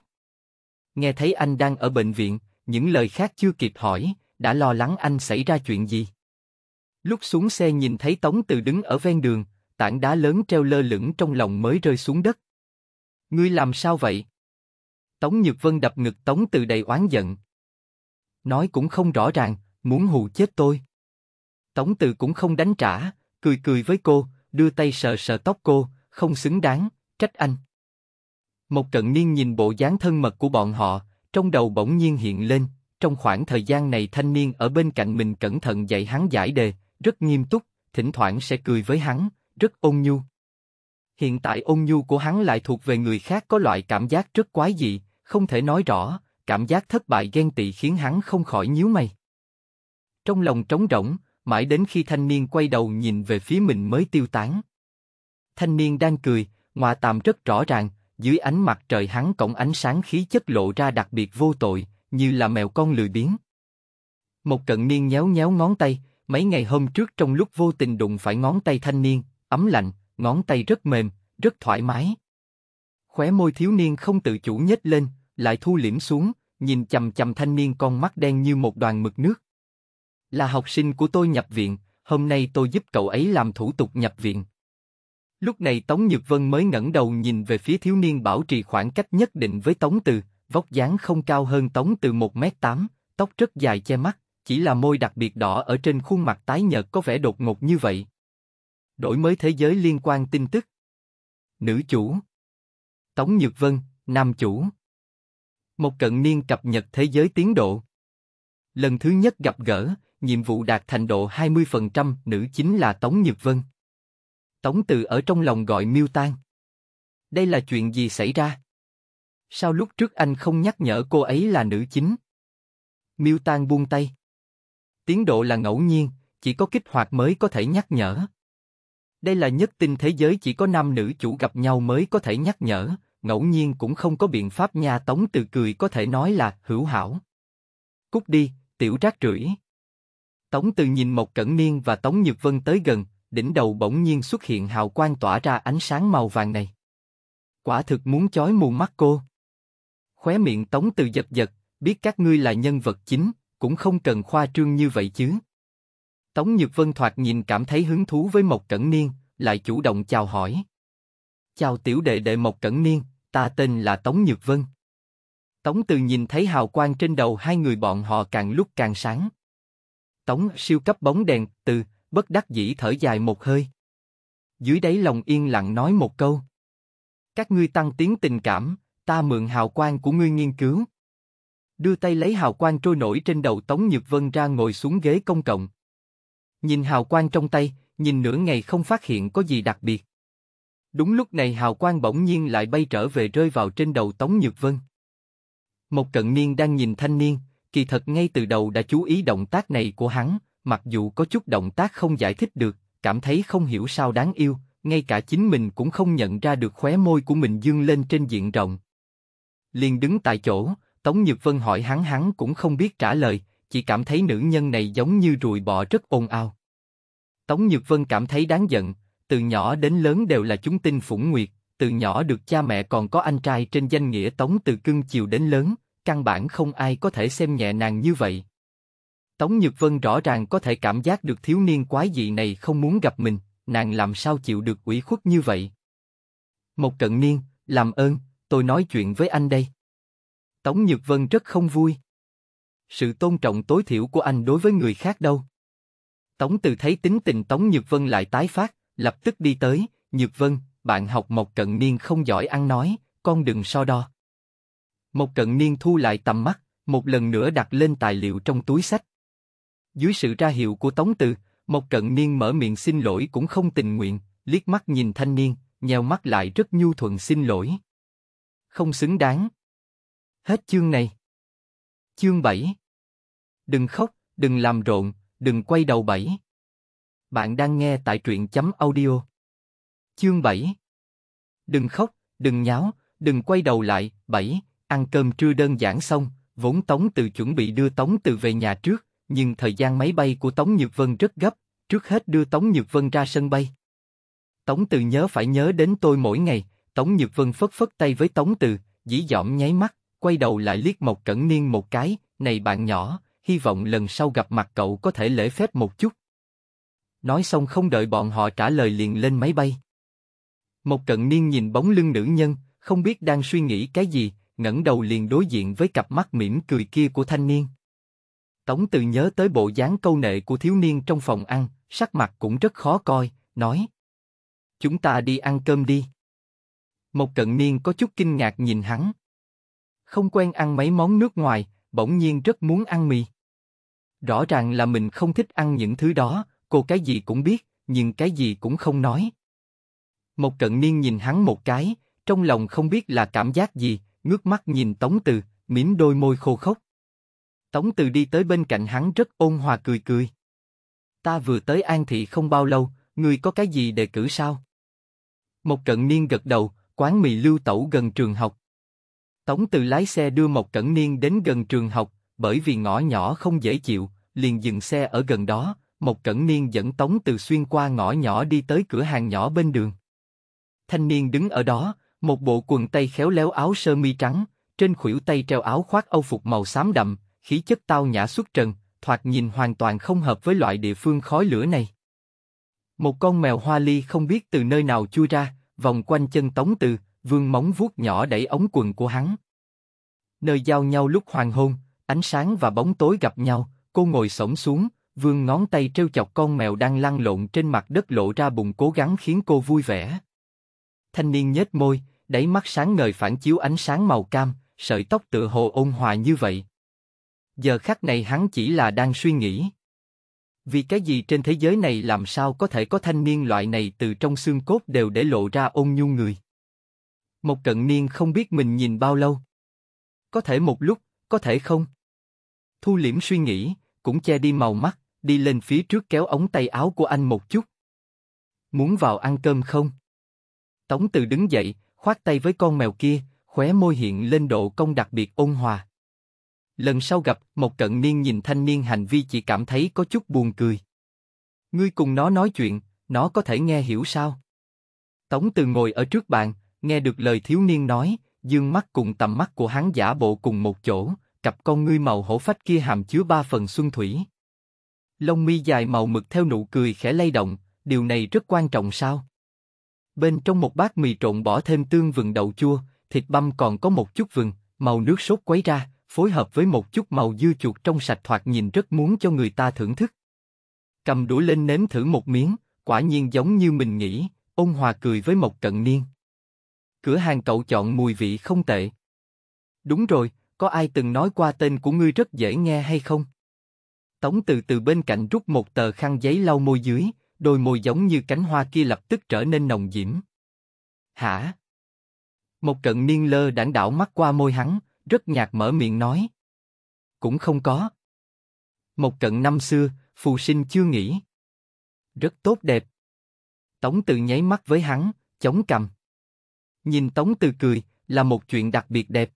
Nghe thấy anh đang ở bệnh viện, những lời khác chưa kịp hỏi, đã lo lắng anh xảy ra chuyện gì. Lúc xuống xe nhìn thấy Tống Từ đứng ở ven đường, tảng đá lớn treo lơ lửng trong lòng mới rơi xuống đất. Ngươi làm sao vậy? Tống Nhược Vân đập ngực Tống Từ đầy oán giận. Nói cũng không rõ ràng, muốn hù chết tôi. Tống Từ cũng không đánh trả, cười cười với cô, đưa tay sờ sờ tóc cô, không xứng đáng, trách anh. Một trận niên nhìn bộ dáng thân mật của bọn họ, trong đầu bỗng nhiên hiện lên, trong khoảng thời gian này thanh niên ở bên cạnh mình cẩn thận dạy hắn giải đề, rất nghiêm túc, thỉnh thoảng sẽ cười với hắn, rất ôn nhu. Hiện tại ôn nhu của hắn lại thuộc về người khác có loại cảm giác rất quái dị, không thể nói rõ, cảm giác thất bại ghen tị khiến hắn không khỏi nhíu mày. Trong lòng trống rỗng, mãi đến khi thanh niên quay đầu nhìn về phía mình mới tiêu tán. Thanh niên đang cười, ngoại tạm rất rõ ràng, dưới ánh mặt trời hắn cổng ánh sáng khí chất lộ ra đặc biệt vô tội, như là mèo con lười biếng. Một cận niên nhéo nhéo ngón tay, mấy ngày hôm trước trong lúc vô tình đụng phải ngón tay thanh niên, ấm lạnh, ngón tay rất mềm, rất thoải mái. Khóe môi thiếu niên không tự chủ nhếch lên, lại thu liễm xuống, nhìn chầm chầm thanh niên con mắt đen như một đoàn mực nước. Là học sinh của tôi nhập viện, hôm nay tôi giúp cậu ấy làm thủ tục nhập viện. Lúc này Tống Nhược Vân mới ngẩng đầu nhìn về phía thiếu niên bảo trì khoảng cách nhất định với Tống Từ, vóc dáng không cao hơn Tống Từ 1m8, tóc rất dài che mắt, chỉ là môi đặc biệt đỏ ở trên khuôn mặt tái nhợt có vẻ đột ngột như vậy, đổi mới thế giới liên quan tin tức. Nữ chủ Tống Nhược Vân, Nam chủ Một cận niên cập nhật thế giới tiến độ. Lần thứ nhất gặp gỡ, nhiệm vụ đạt thành độ 20%, nữ chính là Tống Nhược Vân. Tống Từ ở trong lòng gọi miêu tan. Đây là chuyện gì xảy ra? Sao lúc trước anh không nhắc nhở cô ấy là nữ chính? Miêu Tan buông tay. Tiến độ là ngẫu nhiên, chỉ có kích hoạt mới có thể nhắc nhở. Đây là nhất tinh thế giới chỉ có nam nữ chủ gặp nhau mới có thể nhắc nhở, ngẫu nhiên cũng không có biện pháp nha tống từ cười có thể nói là hữu hảo. Cút đi, tiểu rác rưởi. Tống từ nhìn một Cẩn Niên và Tống Nhược Vân tới gần, đỉnh đầu bỗng nhiên xuất hiện hào quang tỏa ra ánh sáng màu vàng này. Quả thực muốn chói mù mắt cô. Khóe miệng Tống từ giật giật, biết các ngươi là nhân vật chính, cũng không cần khoa trương như vậy chứ. Tống Nhược Vân thoạt nhìn cảm thấy hứng thú với Mộc Cẩn Niên, lại chủ động chào hỏi. Chào tiểu đệ đệ Mộc Cẩn Niên, ta tên là Tống Nhược Vân. Tống Từ nhìn thấy hào quang trên đầu hai người bọn họ càng lúc càng sáng. Tống siêu cấp bóng đèn, Từ, bất đắc dĩ thở dài một hơi. Dưới đáy lòng yên lặng nói một câu. Các ngươi tăng tiến tình cảm, ta mượn hào quang của ngươi nghiên cứu. Đưa tay lấy hào quang trôi nổi trên đầu Tống Nhược Vân ra ngồi xuống ghế công cộng. Nhìn hào quang trong tay, nhìn nửa ngày không phát hiện có gì đặc biệt. Đúng lúc này hào quang bỗng nhiên lại bay trở về rơi vào trên đầu Tống Nhược Vân. Một cận niên đang nhìn thanh niên, kỳ thật ngay từ đầu đã chú ý động tác này của hắn, mặc dù có chút động tác không giải thích được, cảm thấy không hiểu sao đáng yêu, ngay cả chính mình cũng không nhận ra được khóe môi của mình dương lên trên diện rộng. Liền đứng tại chỗ, Tống Nhược Vân hỏi hắn hắn cũng không biết trả lời, chỉ cảm thấy nữ nhân này giống như ruồi bọ rất ồn ào. Tống Nhược Vân cảm thấy đáng giận, từ nhỏ đến lớn đều là chúng tinh phủng nguyệt, từ nhỏ được cha mẹ còn có anh trai trên danh nghĩa Tống từ cưng chiều đến lớn, căn bản không ai có thể xem nhẹ nàng như vậy. Tống Nhược Vân rõ ràng có thể cảm giác được thiếu niên quái dị này không muốn gặp mình, nàng làm sao chịu được ủy khuất như vậy. Một cận niên, làm ơn, tôi nói chuyện với anh đây. Tống Nhược Vân rất không vui sự tôn trọng tối thiểu của anh đối với người khác đâu. Tống Từ thấy tính tình Tống Nhược Vân lại tái phát, lập tức đi tới, Nhược Vân, bạn học Mộc Cận Niên không giỏi ăn nói, con đừng so đo. Mộc Cận Niên thu lại tầm mắt, một lần nữa đặt lên tài liệu trong túi sách. Dưới sự ra hiệu của Tống Từ, Mộc Cận Niên mở miệng xin lỗi cũng không tình nguyện, liếc mắt nhìn thanh niên, nheo mắt lại rất nhu thuận xin lỗi. Không xứng đáng. Hết chương này. Chương 7 đừng khóc, đừng làm rộn, đừng quay đầu bảy. Bạn đang nghe tại truyện chấm audio. Chương 7 Đừng khóc, đừng nháo, đừng quay đầu lại, bảy. ăn cơm trưa đơn giản xong, vốn Tống Từ chuẩn bị đưa Tống Từ về nhà trước, nhưng thời gian máy bay của Tống Nhược Vân rất gấp, trước hết đưa Tống Nhược Vân ra sân bay. Tống Từ nhớ phải nhớ đến tôi mỗi ngày, Tống Nhược Vân phất phất tay với Tống Từ, dĩ dỏm nháy mắt, quay đầu lại liếc một Cẩn Niên một cái, này bạn nhỏ, hy vọng lần sau gặp mặt cậu có thể lễ phép một chút. Nói xong không đợi bọn họ trả lời liền lên máy bay. Một cận niên nhìn bóng lưng nữ nhân, không biết đang suy nghĩ cái gì, ngẩng đầu liền đối diện với cặp mắt mỉm cười kia của thanh niên. Tống Từ nhớ tới bộ dáng câu nệ của thiếu niên trong phòng ăn, sắc mặt cũng rất khó coi, nói: Chúng ta đi ăn cơm đi. Một cận niên có chút kinh ngạc nhìn hắn. Không quen ăn mấy món nước ngoài, bỗng nhiên rất muốn ăn mì. Rõ ràng là mình không thích ăn những thứ đó, cô cái gì cũng biết, nhưng cái gì cũng không nói. Một cận niên nhìn hắn một cái, trong lòng không biết là cảm giác gì, ngước mắt nhìn Tống Từ, mím đôi môi khô khốc. Tống Từ đi tới bên cạnh hắn rất ôn hòa cười cười. Ta vừa tới An Thị không bao lâu, người có cái gì đề cử sao? Một cận niên gật đầu, quán mì lưu tẩu gần trường học. Tống Từ lái xe đưa một cận niên đến gần trường học, bởi vì ngõ nhỏ không dễ chịu, liền dừng xe ở gần đó. Một cẩn niên dẫn Tống Từ Xuyên qua ngõ nhỏ đi tới cửa hàng nhỏ bên đường. Thanh niên đứng ở đó, một bộ quần tây khéo léo áo sơ mi trắng, trên khuỷu tay treo áo khoác âu phục màu xám đậm, khí chất tao nhã xuất trần, thoạt nhìn hoàn toàn không hợp với loại địa phương khói lửa này. Một con mèo hoa ly không biết từ nơi nào chui ra, vòng quanh chân Tống Từ, vương móng vuốt nhỏ đẩy ống quần của hắn. Nơi giao nhau lúc hoàng hôn, Ánh sáng và bóng tối gặp nhau, cô ngồi sổng xuống, vươn ngón tay trêu chọc con mèo đang lăn lộn trên mặt đất lộ ra bụng cố gắng khiến cô vui vẻ. Thanh niên nhếch môi, đáy mắt sáng ngời phản chiếu ánh sáng màu cam, sợi tóc tựa hồ ôn hòa như vậy. Giờ khắc này hắn chỉ là đang suy nghĩ. Vì cái gì trên thế giới này làm sao có thể có thanh niên loại này từ trong xương cốt đều để lộ ra ôn nhu người. Một cận niên không biết mình nhìn bao lâu. Có thể một lúc, có thể không. Thu liễm suy nghĩ, cũng che đi màu mắt, đi lên phía trước kéo ống tay áo của anh một chút. Muốn vào ăn cơm không? Tống Từ đứng dậy, khoát tay với con mèo kia, khóe môi hiện lên độ công đặc biệt ôn hòa. Lần sau gặp, một cận niên nhìn thanh niên hành vi chỉ cảm thấy có chút buồn cười. Ngươi cùng nó nói chuyện, nó có thể nghe hiểu sao? Tống Từ ngồi ở trước bàn, nghe được lời thiếu niên nói, dương mắt cùng tầm mắt của hắn giả bộ cùng một chỗ, cặp con ngươi màu hổ phách kia hàm chứa ba phần xuân thủy. Lông mi dài màu mực theo nụ cười khẽ lay động, điều này rất quan trọng sao? Bên trong một bát mì trộn bỏ thêm tương vừng đậu chua, thịt băm còn có một chút vừng, màu nước sốt quấy ra, phối hợp với một chút màu dưa chuột trong sạch thoạt nhìn rất muốn cho người ta thưởng thức. Cầm đũa lên nếm thử một miếng, quả nhiên giống như mình nghĩ, ôn hòa cười với Mộc Cận Niên. Cửa hàng cậu chọn mùi vị không tệ. Đúng rồi, có ai từng nói qua tên của ngươi rất dễ nghe hay không? Tống từ từ bên cạnh rút một tờ khăn giấy lau môi dưới, đôi môi giống như cánh hoa kia lập tức trở nên nồng diễm. Hả? Một trận niên lơ đảng đảo mắt qua môi hắn, rất nhạt mở miệng nói. Cũng không có. Một trận năm xưa, phù sinh chưa nghĩ. Rất tốt đẹp. Tống từ nháy mắt với hắn, chống cầm. Nhìn Tống từ cười, là một chuyện đặc biệt đẹp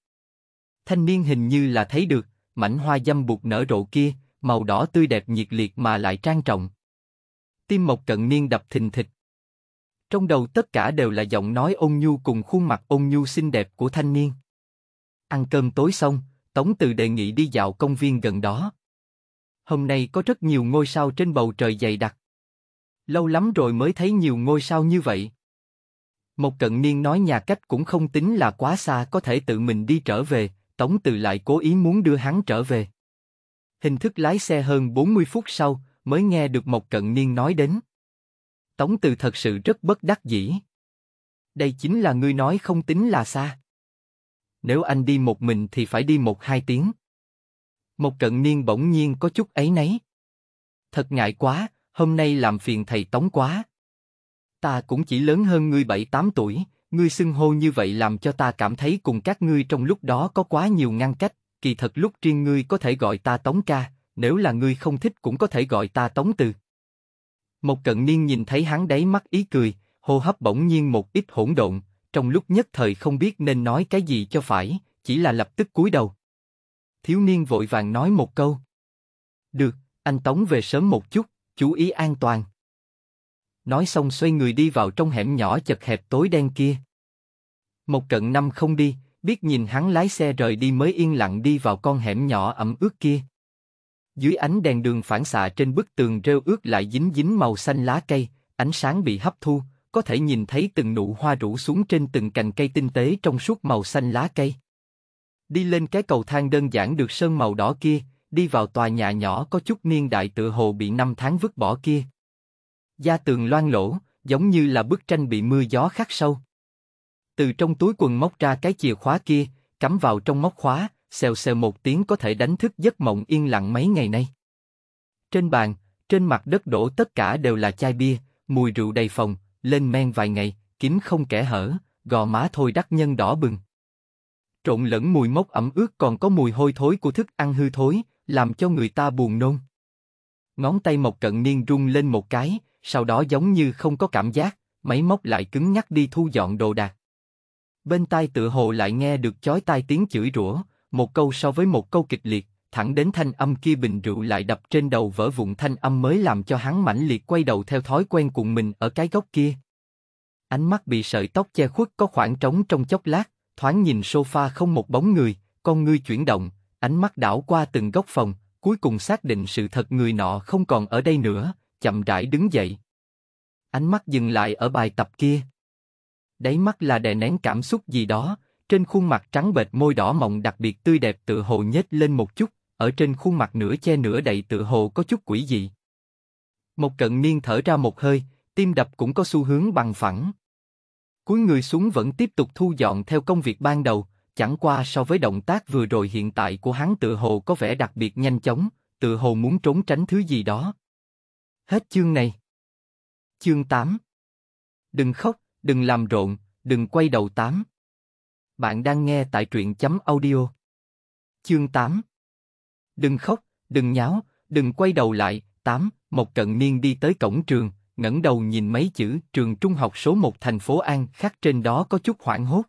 thanh niên hình như là thấy được, mảnh hoa dâm buộc nở rộ kia, màu đỏ tươi đẹp nhiệt liệt mà lại trang trọng. Tim Mộc Cận Niên đập thình thịch. Trong đầu tất cả đều là giọng nói ôn nhu cùng khuôn mặt ôn nhu xinh đẹp của thanh niên. Ăn cơm tối xong, Tống Từ đề nghị đi dạo công viên gần đó. Hôm nay có rất nhiều ngôi sao trên bầu trời dày đặc. Lâu lắm rồi mới thấy nhiều ngôi sao như vậy. Một cận niên nói nhà cách cũng không tính là quá xa có thể tự mình đi trở về, Tống Từ lại cố ý muốn đưa hắn trở về. Hình thức lái xe hơn 40 phút sau, mới nghe được một Cận Niên nói đến. Tống Từ thật sự rất bất đắc dĩ. Đây chính là ngươi nói không tính là xa. Nếu anh đi một mình thì phải đi một hai tiếng. Một cận niên bỗng nhiên có chút ấy nấy. Thật ngại quá, hôm nay làm phiền thầy Tống quá. Ta cũng chỉ lớn hơn ngươi bảy tám tuổi, ngươi xưng hô như vậy làm cho ta cảm thấy cùng các ngươi trong lúc đó có quá nhiều ngăn cách, kỳ thật lúc riêng ngươi có thể gọi ta Tống ca, nếu là ngươi không thích cũng có thể gọi ta Tống từ. Một cận niên nhìn thấy hắn đấy mắt ý cười, hô hấp bỗng nhiên một ít hỗn độn, trong lúc nhất thời không biết nên nói cái gì cho phải, chỉ là lập tức cúi đầu. Thiếu niên vội vàng nói một câu. Được, anh Tống về sớm một chút, chú ý an toàn nói xong xoay người đi vào trong hẻm nhỏ chật hẹp tối đen kia. Một trận năm không đi, biết nhìn hắn lái xe rời đi mới yên lặng đi vào con hẻm nhỏ ẩm ướt kia. Dưới ánh đèn đường phản xạ trên bức tường rêu ướt lại dính dính màu xanh lá cây, ánh sáng bị hấp thu, có thể nhìn thấy từng nụ hoa rủ xuống trên từng cành cây tinh tế trong suốt màu xanh lá cây. Đi lên cái cầu thang đơn giản được sơn màu đỏ kia, đi vào tòa nhà nhỏ có chút niên đại tựa hồ bị năm tháng vứt bỏ kia, Da tường loang lỗ, giống như là bức tranh bị mưa gió khắc sâu. Từ trong túi quần móc ra cái chìa khóa kia, cắm vào trong móc khóa, xèo xèo một tiếng có thể đánh thức giấc mộng yên lặng mấy ngày nay. Trên bàn, trên mặt đất đổ tất cả đều là chai bia, mùi rượu đầy phòng, lên men vài ngày, kín không kẻ hở, gò má thôi đắc nhân đỏ bừng. Trộn lẫn mùi mốc ẩm ướt còn có mùi hôi thối của thức ăn hư thối, làm cho người ta buồn nôn. Ngón tay Mộc Cận Niên rung lên một cái, sau đó giống như không có cảm giác, máy móc lại cứng nhắc đi thu dọn đồ đạc. Bên tai tựa hồ lại nghe được chói tai tiếng chửi rủa, một câu so với một câu kịch liệt, thẳng đến thanh âm kia bình rượu lại đập trên đầu vỡ vụn thanh âm mới làm cho hắn mãnh liệt quay đầu theo thói quen cùng mình ở cái góc kia. Ánh mắt bị sợi tóc che khuất có khoảng trống trong chốc lát, thoáng nhìn sofa không một bóng người, con ngươi chuyển động, ánh mắt đảo qua từng góc phòng, cuối cùng xác định sự thật người nọ không còn ở đây nữa, chậm rãi đứng dậy. Ánh mắt dừng lại ở bài tập kia. Đáy mắt là đè nén cảm xúc gì đó, trên khuôn mặt trắng bệch môi đỏ mọng đặc biệt tươi đẹp tự hồ nhếch lên một chút, ở trên khuôn mặt nửa che nửa đậy tự hồ có chút quỷ dị. Một trận niên thở ra một hơi, tim đập cũng có xu hướng bằng phẳng. Cuối người xuống vẫn tiếp tục thu dọn theo công việc ban đầu, chẳng qua so với động tác vừa rồi hiện tại của hắn tự hồ có vẻ đặc biệt nhanh chóng, tự hồ muốn trốn tránh thứ gì đó. Hết chương này. Chương 8 Đừng khóc, đừng làm rộn, đừng quay đầu 8. Bạn đang nghe tại truyện chấm audio. Chương 8 Đừng khóc, đừng nháo, đừng quay đầu lại. 8. Một cận niên đi tới cổng trường, ngẩng đầu nhìn mấy chữ trường trung học số 1 thành phố An khắc trên đó có chút hoảng hốt.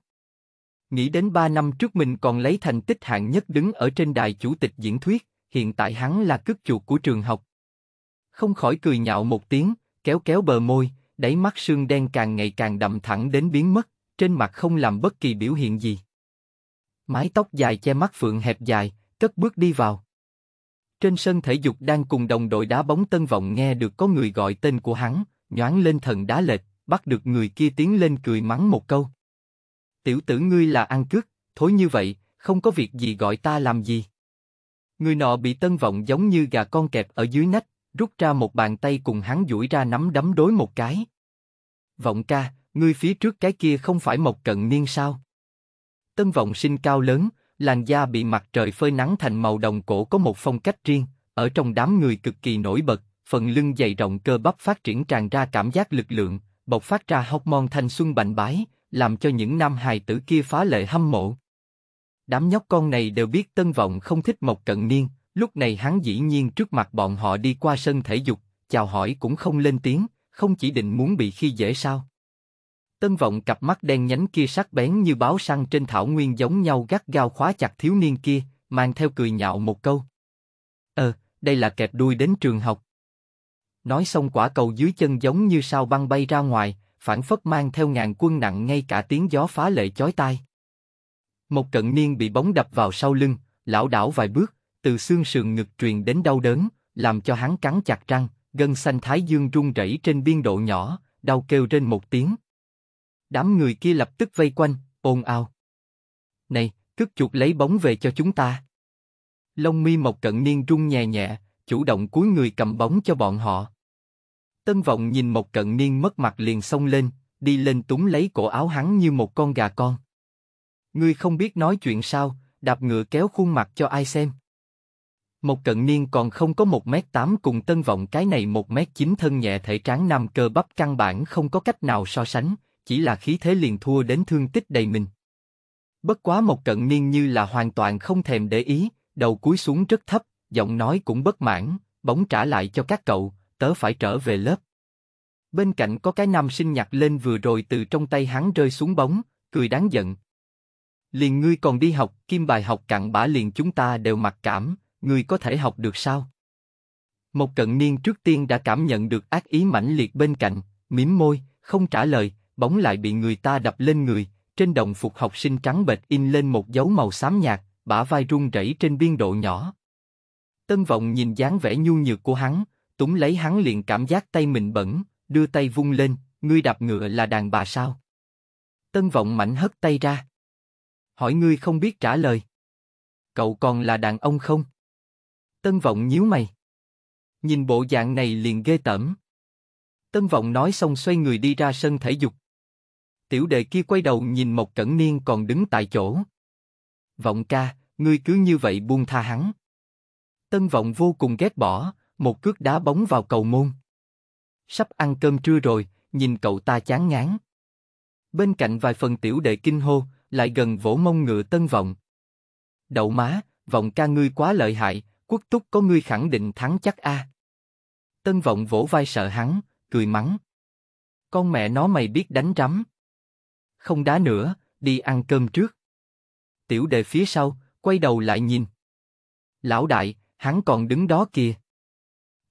Nghĩ đến 3 năm trước mình còn lấy thành tích hạng nhất đứng ở trên đài chủ tịch diễn thuyết, hiện tại hắn là cước chuột của trường học, không khỏi cười nhạo một tiếng, kéo kéo bờ môi, đẩy mắt sương đen càng ngày càng đậm thẳng đến biến mất, trên mặt không làm bất kỳ biểu hiện gì. Mái tóc dài che mắt phượng hẹp dài, cất bước đi vào. Trên sân thể dục đang cùng đồng đội đá bóng tân vọng nghe được có người gọi tên của hắn, nhoáng lên thần đá lệch, bắt được người kia tiến lên cười mắng một câu. Tiểu tử ngươi là ăn cướp, thối như vậy, không có việc gì gọi ta làm gì. Người nọ bị tân vọng giống như gà con kẹp ở dưới nách, rút ra một bàn tay cùng hắn duỗi ra nắm đấm đối một cái. Vọng ca, ngươi phía trước cái kia không phải một cận niên sao? Tân vọng sinh cao lớn, làn da bị mặt trời phơi nắng thành màu đồng cổ có một phong cách riêng, ở trong đám người cực kỳ nổi bật, phần lưng dày rộng cơ bắp phát triển tràn ra cảm giác lực lượng, bộc phát ra hormone thanh xuân bành bái, làm cho những nam hài tử kia phá lệ hâm mộ. Đám nhóc con này đều biết Tân Vọng không thích Mộc Cận Niên, Lúc này hắn dĩ nhiên trước mặt bọn họ đi qua sân thể dục, chào hỏi cũng không lên tiếng, không chỉ định muốn bị khi dễ sao. Tân vọng cặp mắt đen nhánh kia sắc bén như báo săn trên thảo nguyên giống nhau gắt gao khóa chặt thiếu niên kia, mang theo cười nhạo một câu. Ờ, đây là kẹp đuôi đến trường học. Nói xong quả cầu dưới chân giống như sao băng bay ra ngoài, phản phất mang theo ngàn quân nặng ngay cả tiếng gió phá lệ chói tai. Một cận niên bị bóng đập vào sau lưng, lão đảo vài bước, từ xương sườn ngực truyền đến đau đớn, làm cho hắn cắn chặt răng, gân xanh thái dương rung rẩy trên biên độ nhỏ, đau kêu trên một tiếng. Đám người kia lập tức vây quanh, ồn ào. Này, cứt chuột lấy bóng về cho chúng ta. Lông mi mộc cận niên rung nhẹ nhẹ, chủ động cúi người cầm bóng cho bọn họ. Tân vọng nhìn mộc cận niên mất mặt liền xông lên, đi lên túm lấy cổ áo hắn như một con gà con. Ngươi không biết nói chuyện sao, đạp ngựa kéo khuôn mặt cho ai xem. Một cận niên còn không có 1m8 cùng tân vọng cái này 1m9 thân nhẹ thể tráng nam cơ bắp căn bản không có cách nào so sánh, chỉ là khí thế liền thua đến thương tích đầy mình. Bất quá một cận niên như là hoàn toàn không thèm để ý, đầu cúi xuống rất thấp, giọng nói cũng bất mãn, bóng trả lại cho các cậu, tớ phải trở về lớp. Bên cạnh có cái nam sinh nhặt lên vừa rồi từ trong tay hắn rơi xuống bóng, cười đáng giận. Liền ngươi còn đi học, kim bài học cặn bã liền chúng ta đều mặc cảm, người có thể học được sao? Một cận niên trước tiên đã cảm nhận được ác ý mãnh liệt bên cạnh, mím môi, không trả lời, bóng lại bị người ta đập lên người, trên đồng phục học sinh trắng bệch in lên một dấu màu xám nhạt, bả vai run rẩy trên biên độ nhỏ. Tân vọng nhìn dáng vẻ nhu nhược của hắn, túng lấy hắn liền cảm giác tay mình bẩn, đưa tay vung lên, ngươi đạp ngựa là đàn bà sao? Tân vọng mạnh hất tay ra. Hỏi ngươi không biết trả lời. Cậu còn là đàn ông không? Tân Vọng nhíu mày. Nhìn bộ dạng này liền ghê tởm. Tân Vọng nói xong xoay người đi ra sân thể dục. Tiểu đệ kia quay đầu nhìn Mộc Cẩn Niên còn đứng tại chỗ. Vọng ca, ngươi cứ như vậy buông tha hắn. Tân Vọng vô cùng ghét bỏ, một cước đá bóng vào cầu môn. Sắp ăn cơm trưa rồi, nhìn cậu ta chán ngán. Bên cạnh vài phần tiểu đệ kinh hô, lại gần vỗ mông ngựa Tân Vọng. Đậu má, Vọng ca ngươi quá lợi hại, quốc túc có ngươi khẳng định thắng chắc a. À. Tân vọng vỗ vai sợ hắn, cười mắng. Con mẹ nó mày biết đánh rắm. Không đá nữa, đi ăn cơm trước. Tiểu đệ phía sau, quay đầu lại nhìn. Lão đại, hắn còn đứng đó kìa.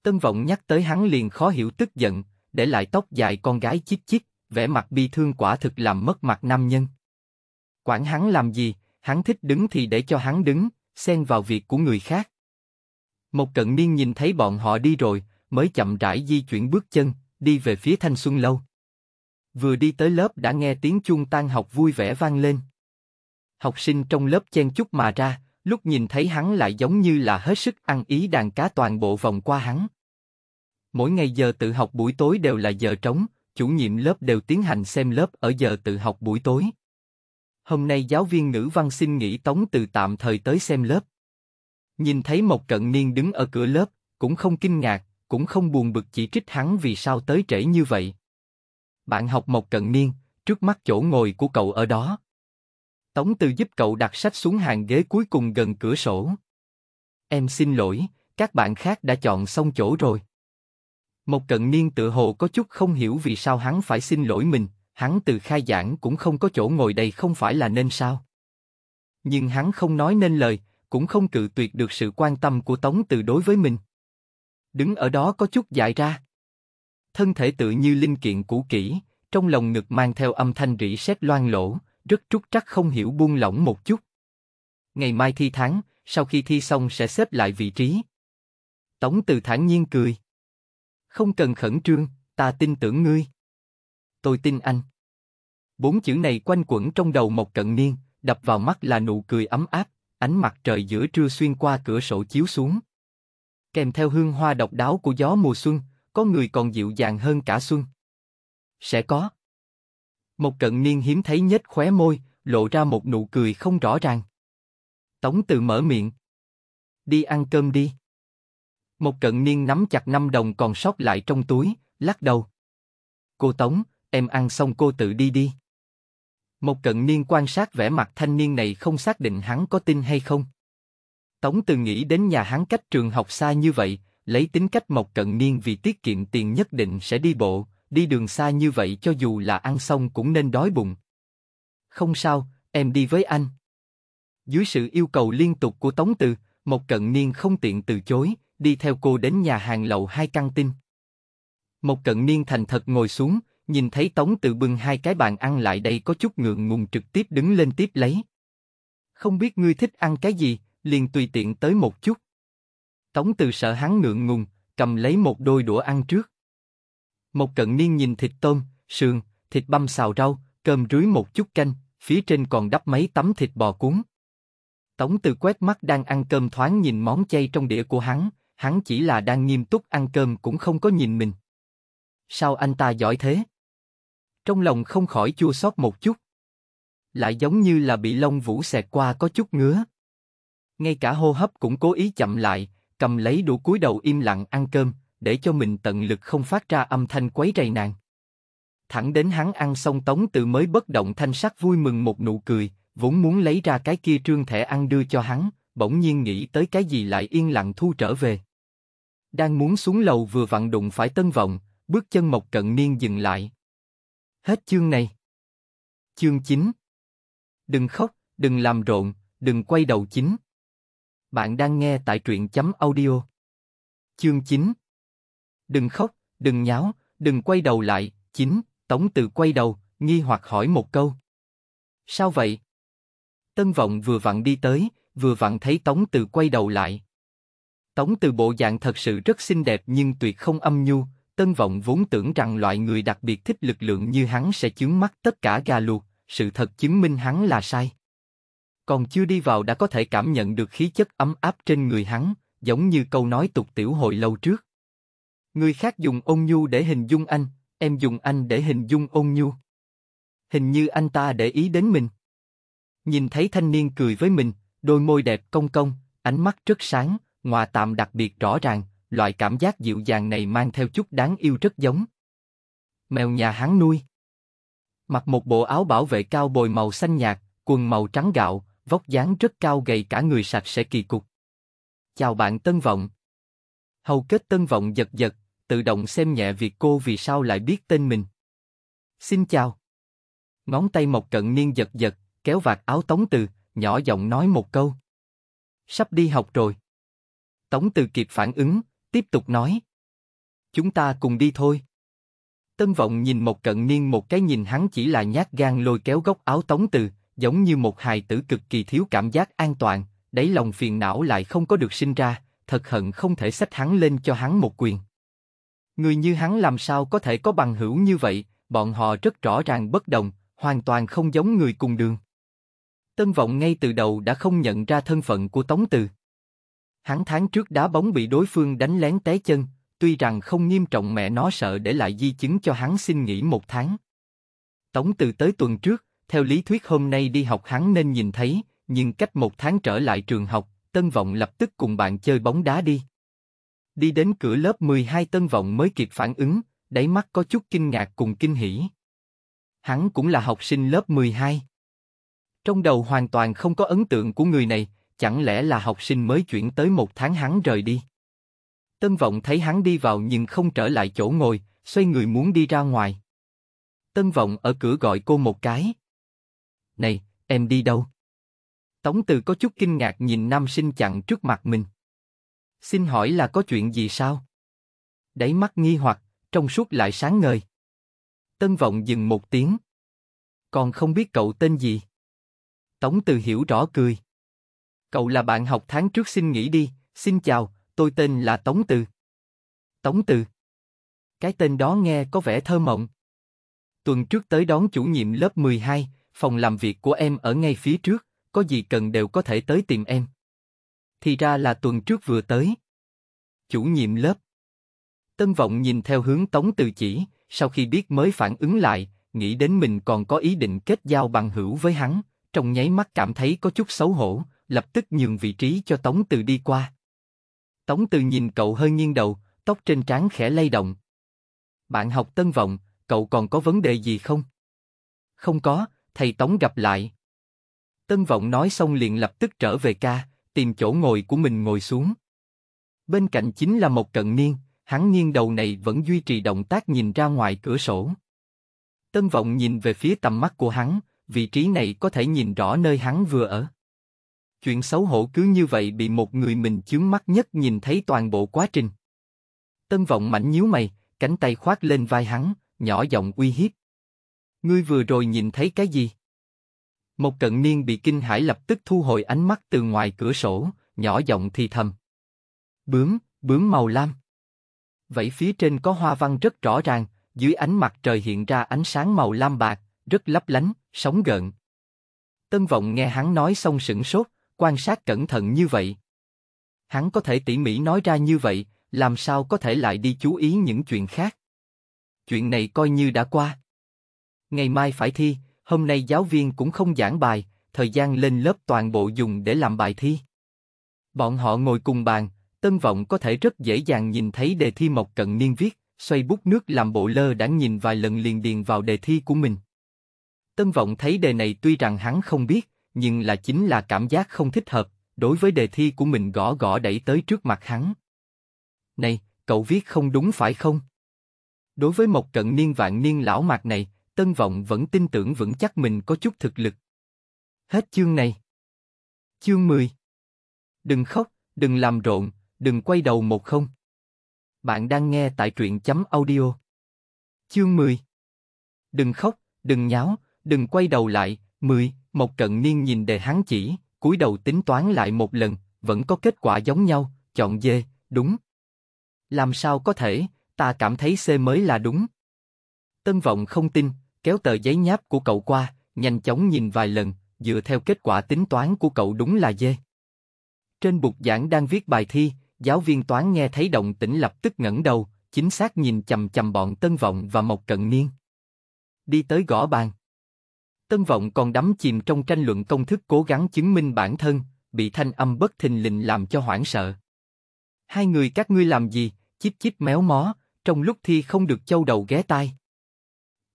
Tân vọng nhắc tới hắn liền khó hiểu tức giận, để lại tóc dài con gái chiếc chiếc, vẻ mặt bi thương quả thực làm mất mặt nam nhân. Quản hắn làm gì, hắn thích đứng thì để cho hắn đứng, xen vào việc của người khác. Một cận niên nhìn thấy bọn họ đi rồi, mới chậm rãi di chuyển bước chân, đi về phía thanh xuân lâu. Vừa đi tới lớp đã nghe tiếng chuông tan học vui vẻ vang lên. Học sinh trong lớp chen chúc mà ra, lúc nhìn thấy hắn lại giống như là hết sức ăn ý đàn cá toàn bộ vòng qua hắn. Mỗi ngày giờ tự học buổi tối đều là giờ trống, chủ nhiệm lớp đều tiến hành xem lớp ở giờ tự học buổi tối. Hôm nay giáo viên ngữ văn xin nghỉ tống từ tạm thời tới xem lớp. Nhìn thấy Mộc Cận Niên đứng ở cửa lớp, cũng không kinh ngạc, cũng không buồn bực chỉ trích hắn vì sao tới trễ như vậy. Bạn học Mộc Cận Niên, trước mắt chỗ ngồi của cậu ở đó. Tống Từ giúp cậu đặt sách xuống hàng ghế cuối cùng gần cửa sổ. Em xin lỗi, các bạn khác đã chọn xong chỗ rồi. Mộc Cận Niên tự hồ có chút không hiểu vì sao hắn phải xin lỗi mình, hắn từ khai giảng cũng không có chỗ ngồi đây không phải là nên sao. Nhưng hắn không nói nên lời, cũng không cự tuyệt được sự quan tâm của Tống Từ đối với mình. Đứng ở đó có chút dại ra. Thân thể tự như linh kiện cũ kỹ, trong lòng ngực mang theo âm thanh rỉ sét loan lỗ, rất trúc trắc không hiểu buông lỏng một chút. Ngày mai thi tháng, sau khi thi xong sẽ xếp lại vị trí. Tống Từ thản nhiên cười. Không cần khẩn trương, ta tin tưởng ngươi. Tôi tin anh. Bốn chữ này quanh quẩn trong đầu một cận niên, đập vào mắt là nụ cười ấm áp, ánh mặt trời giữa trưa xuyên qua cửa sổ chiếu xuống. Kèm theo hương hoa độc đáo của gió mùa xuân, có người còn dịu dàng hơn cả xuân. Sẽ có. Một cận niên hiếm thấy nhếch khóe môi, lộ ra một nụ cười không rõ ràng. Tống từ mở miệng. Đi ăn cơm đi. Một cận niên nắm chặt năm đồng còn sót lại trong túi, lắc đầu. Cô Tống, em ăn xong cô tự đi đi. Một cận niên quan sát vẻ mặt thanh niên này không xác định hắn có tin hay không. Tống Từ nghĩ đến nhà hắn cách trường học xa như vậy, lấy tính cách mộc cận niên vì tiết kiệm tiền nhất định sẽ đi bộ, đi đường xa như vậy cho dù là ăn xong cũng nên đói bụng. Không sao, em đi với anh. Dưới sự yêu cầu liên tục của Tống Từ, một cận niên không tiện từ chối, đi theo cô đến nhà hàng lậu hai căn tin. Một cận niên thành thật ngồi xuống, nhìn thấy Tống Tự bưng hai cái bàn ăn lại đây có chút ngượng ngùng trực tiếp đứng lên tiếp lấy. Không biết ngươi thích ăn cái gì, liền tùy tiện tới một chút. Tống Tự sợ hắn ngượng ngùng, cầm lấy một đôi đũa ăn trước. Một cận niên nhìn thịt tôm, sườn, thịt băm xào rau, cơm rưới một chút canh, phía trên còn đắp mấy tấm thịt bò cuốn. Tống Tự quét mắt đang ăn cơm thoáng nhìn món chay trong đĩa của hắn, hắn chỉ là đang nghiêm túc ăn cơm cũng không có nhìn mình. Sao anh ta giỏi thế? Trong lòng không khỏi chua xót một chút. Lại giống như là bị lông vũ xẹt qua có chút ngứa. Ngay cả hô hấp cũng cố ý chậm lại, cầm lấy đũa cúi đầu im lặng ăn cơm, để cho mình tận lực không phát ra âm thanh quấy rầy nàng. Thẳng đến hắn ăn xong tống tự mới bất động thanh sắc vui mừng một nụ cười, vốn muốn lấy ra cái kia trương thẻ ăn đưa cho hắn, bỗng nhiên nghĩ tới cái gì lại yên lặng thu trở về. Đang muốn xuống lầu vừa vặn đụng phải tân vọng, bước chân mộc cận niên dừng lại, Hết chương này. Chương 9 Đừng khóc, đừng làm rộn, đừng quay đầu chính. Bạn đang nghe tại truyện chấm audio. Chương 9 Đừng khóc, đừng nháo, đừng quay đầu lại, chính, tống từ quay đầu, nghi hoặc hỏi một câu. Sao vậy? Tân vọng vừa vặn đi tới, vừa vặn thấy tống từ quay đầu lại. Tống từ bộ dạng thật sự rất xinh đẹp nhưng tuyệt không âm nhu, Tân Vọng vốn tưởng rằng loại người đặc biệt thích lực lượng như hắn sẽ chướng mắt tất cả gà luộc, sự thật chứng minh hắn là sai. Còn chưa đi vào đã có thể cảm nhận được khí chất ấm áp trên người hắn, giống như câu nói tục tiểu hội lâu trước. Người khác dùng ôn nhu để hình dung anh, em dùng anh để hình dung ôn nhu. Hình như anh ta để ý đến mình. Nhìn thấy thanh niên cười với mình, đôi môi đẹp cong cong, ánh mắt rất sáng, ngoà tạm đặc biệt rõ ràng, loại cảm giác dịu dàng này mang theo chút đáng yêu rất giống. Mèo nhà hắn nuôi. Mặc một bộ áo bảo vệ cao bồi màu xanh nhạt, quần màu trắng gạo, vóc dáng rất cao gầy cả người sạch sẽ kỳ cục. Chào bạn Tân Vọng. Hầu kết Tân Vọng giật giật, tự động xem nhẹ việc cô vì sao lại biết tên mình. Xin chào. Ngón tay Mộc Cận Niên giật giật, kéo vạt áo Tống Từ, nhỏ giọng nói một câu. Sắp đi học rồi. Tống Từ kịp phản ứng, tiếp tục nói. Chúng ta cùng đi thôi. Tân vọng nhìn một cận niên một cái nhìn hắn chỉ là nhát gan lôi kéo góc áo tống từ, giống như một hài tử cực kỳ thiếu cảm giác an toàn, đáy lòng phiền não lại không có được sinh ra, thật hận không thể xách hắn lên cho hắn một quyền. Người như hắn làm sao có thể có bằng hữu như vậy, bọn họ rất rõ ràng bất đồng, hoàn toàn không giống người cùng đường. Tân vọng ngay từ đầu đã không nhận ra thân phận của Tống Từ. Hắn tháng trước đá bóng bị đối phương đánh lén té chân, tuy rằng không nghiêm trọng mẹ nó sợ để lại di chứng cho hắn xin nghỉ một tháng. Tống từ tới tuần trước, theo lý thuyết hôm nay đi học hắn nên nhìn thấy, nhưng cách một tháng trở lại trường học, Tân Vọng lập tức cùng bạn chơi bóng đá đi. Đi đến cửa lớp 12 Tân Vọng mới kịp phản ứng, đáy mắt có chút kinh ngạc cùng kinh hỉ. Hắn cũng là học sinh lớp 12. Trong đầu hoàn toàn không có ấn tượng của người này, chẳng lẽ là học sinh mới chuyển tới một tháng hắn rời đi? Tân Vọng thấy hắn đi vào nhưng không trở lại chỗ ngồi, xoay người muốn đi ra ngoài. Tân Vọng ở cửa gọi cô một cái. Này, em đi đâu? Tống Từ có chút kinh ngạc nhìn nam sinh chặn trước mặt mình. Xin hỏi là có chuyện gì sao? Đáy mắt nghi hoặc, trong suốt lại sáng ngời. Tân Vọng dừng một tiếng. Còn không biết cậu tên gì? Tống Từ hiểu rõ cười. Cậu là bạn học tháng trước xin nghỉ đi, xin chào, tôi tên là Tống Từ. Tống Từ. Cái tên đó nghe có vẻ thơ mộng. Tuần trước tới đón chủ nhiệm lớp 12, phòng làm việc của em ở ngay phía trước, có gì cần đều có thể tới tìm em. Thì ra là tuần trước vừa tới. Chủ nhiệm lớp. Tân vọng nhìn theo hướng Tống Từ chỉ, sau khi biết mới phản ứng lại, nghĩ đến mình còn có ý định kết giao bằng hữu với hắn, trong nháy mắt cảm thấy có chút xấu hổ, lập tức nhường vị trí cho Tống Từ đi qua. Tống Từ nhìn cậu hơi nghiêng đầu, tóc trên trán khẽ lay động. Bạn học Tân Vọng, cậu còn có vấn đề gì không? Không có, thầy Tống gặp lại. Tân Vọng nói xong liền lập tức trở về ca, tìm chỗ ngồi của mình ngồi xuống. Bên cạnh chính là một cận niên, hắn nghiêng đầu này vẫn duy trì động tác nhìn ra ngoài cửa sổ. Tân Vọng nhìn về phía tầm mắt của hắn, vị trí này có thể nhìn rõ nơi hắn vừa ở chuyện xấu hổ cứ như vậy bị một người mình chướng mắt nhất nhìn thấy toàn bộ quá trình. Tân vọng mảnh nhíu mày, cánh tay khoác lên vai hắn, nhỏ giọng uy hiếp. Ngươi vừa rồi nhìn thấy cái gì? Một cận niên bị kinh hãi lập tức thu hồi ánh mắt từ ngoài cửa sổ, nhỏ giọng thì thầm. Bướm, bướm màu lam. Vậy phía trên có hoa văn rất rõ ràng, dưới ánh mặt trời hiện ra ánh sáng màu lam bạc, rất lấp lánh, sóng gợn. Tân vọng nghe hắn nói xong sửng sốt, quan sát cẩn thận như vậy. Hắn có thể tỉ mỉ nói ra như vậy, làm sao có thể lại đi chú ý những chuyện khác. Chuyện này coi như đã qua. Ngày mai phải thi, hôm nay giáo viên cũng không giảng bài, thời gian lên lớp toàn bộ dùng để làm bài thi. Bọn họ ngồi cùng bàn, Tân Vọng có thể rất dễ dàng nhìn thấy đề thi Mộc Cận Niên viết, xoay bút nước làm bộ lơ đã nhìn vài lần liền điền vào đề thi của mình. Tân Vọng thấy đề này tuy rằng hắn không biết, nhưng là chính là cảm giác không thích hợp, đối với đề thi của mình gõ gõ đẩy tới trước mặt hắn. Này, cậu viết không đúng phải không? Đối với một cận niên vạn niên lão mạc này, Tân Vọng vẫn tin tưởng vững chắc mình có chút thực lực. Hết chương này. Chương 10 Đừng khóc, đừng làm rộn, đừng quay đầu một không. Bạn đang nghe tại truyện chấm audio. Chương 10 Đừng khóc, đừng nháo, đừng quay đầu lại, 10, một cận niên nhìn đề hắn chỉ, cúi đầu tính toán lại một lần, vẫn có kết quả giống nhau, chọn dê, đúng. Làm sao có thể, ta cảm thấy C mới là đúng. Tân vọng không tin, kéo tờ giấy nháp của cậu qua, nhanh chóng nhìn vài lần, dựa theo kết quả tính toán của cậu đúng là dê. Trên bục giảng đang viết bài thi, giáo viên toán nghe thấy động tĩnh lập tức ngẩng đầu, chính xác nhìn chầm chầm bọn tân vọng và một cận niên. Đi tới gõ bàn. Tân Vọng còn đắm chìm trong tranh luận công thức cố gắng chứng minh bản thân, bị thanh âm bất thình lình làm cho hoảng sợ. Hai người các ngươi làm gì, chíp chíp méo mó, trong lúc thi không được châu đầu ghé tai.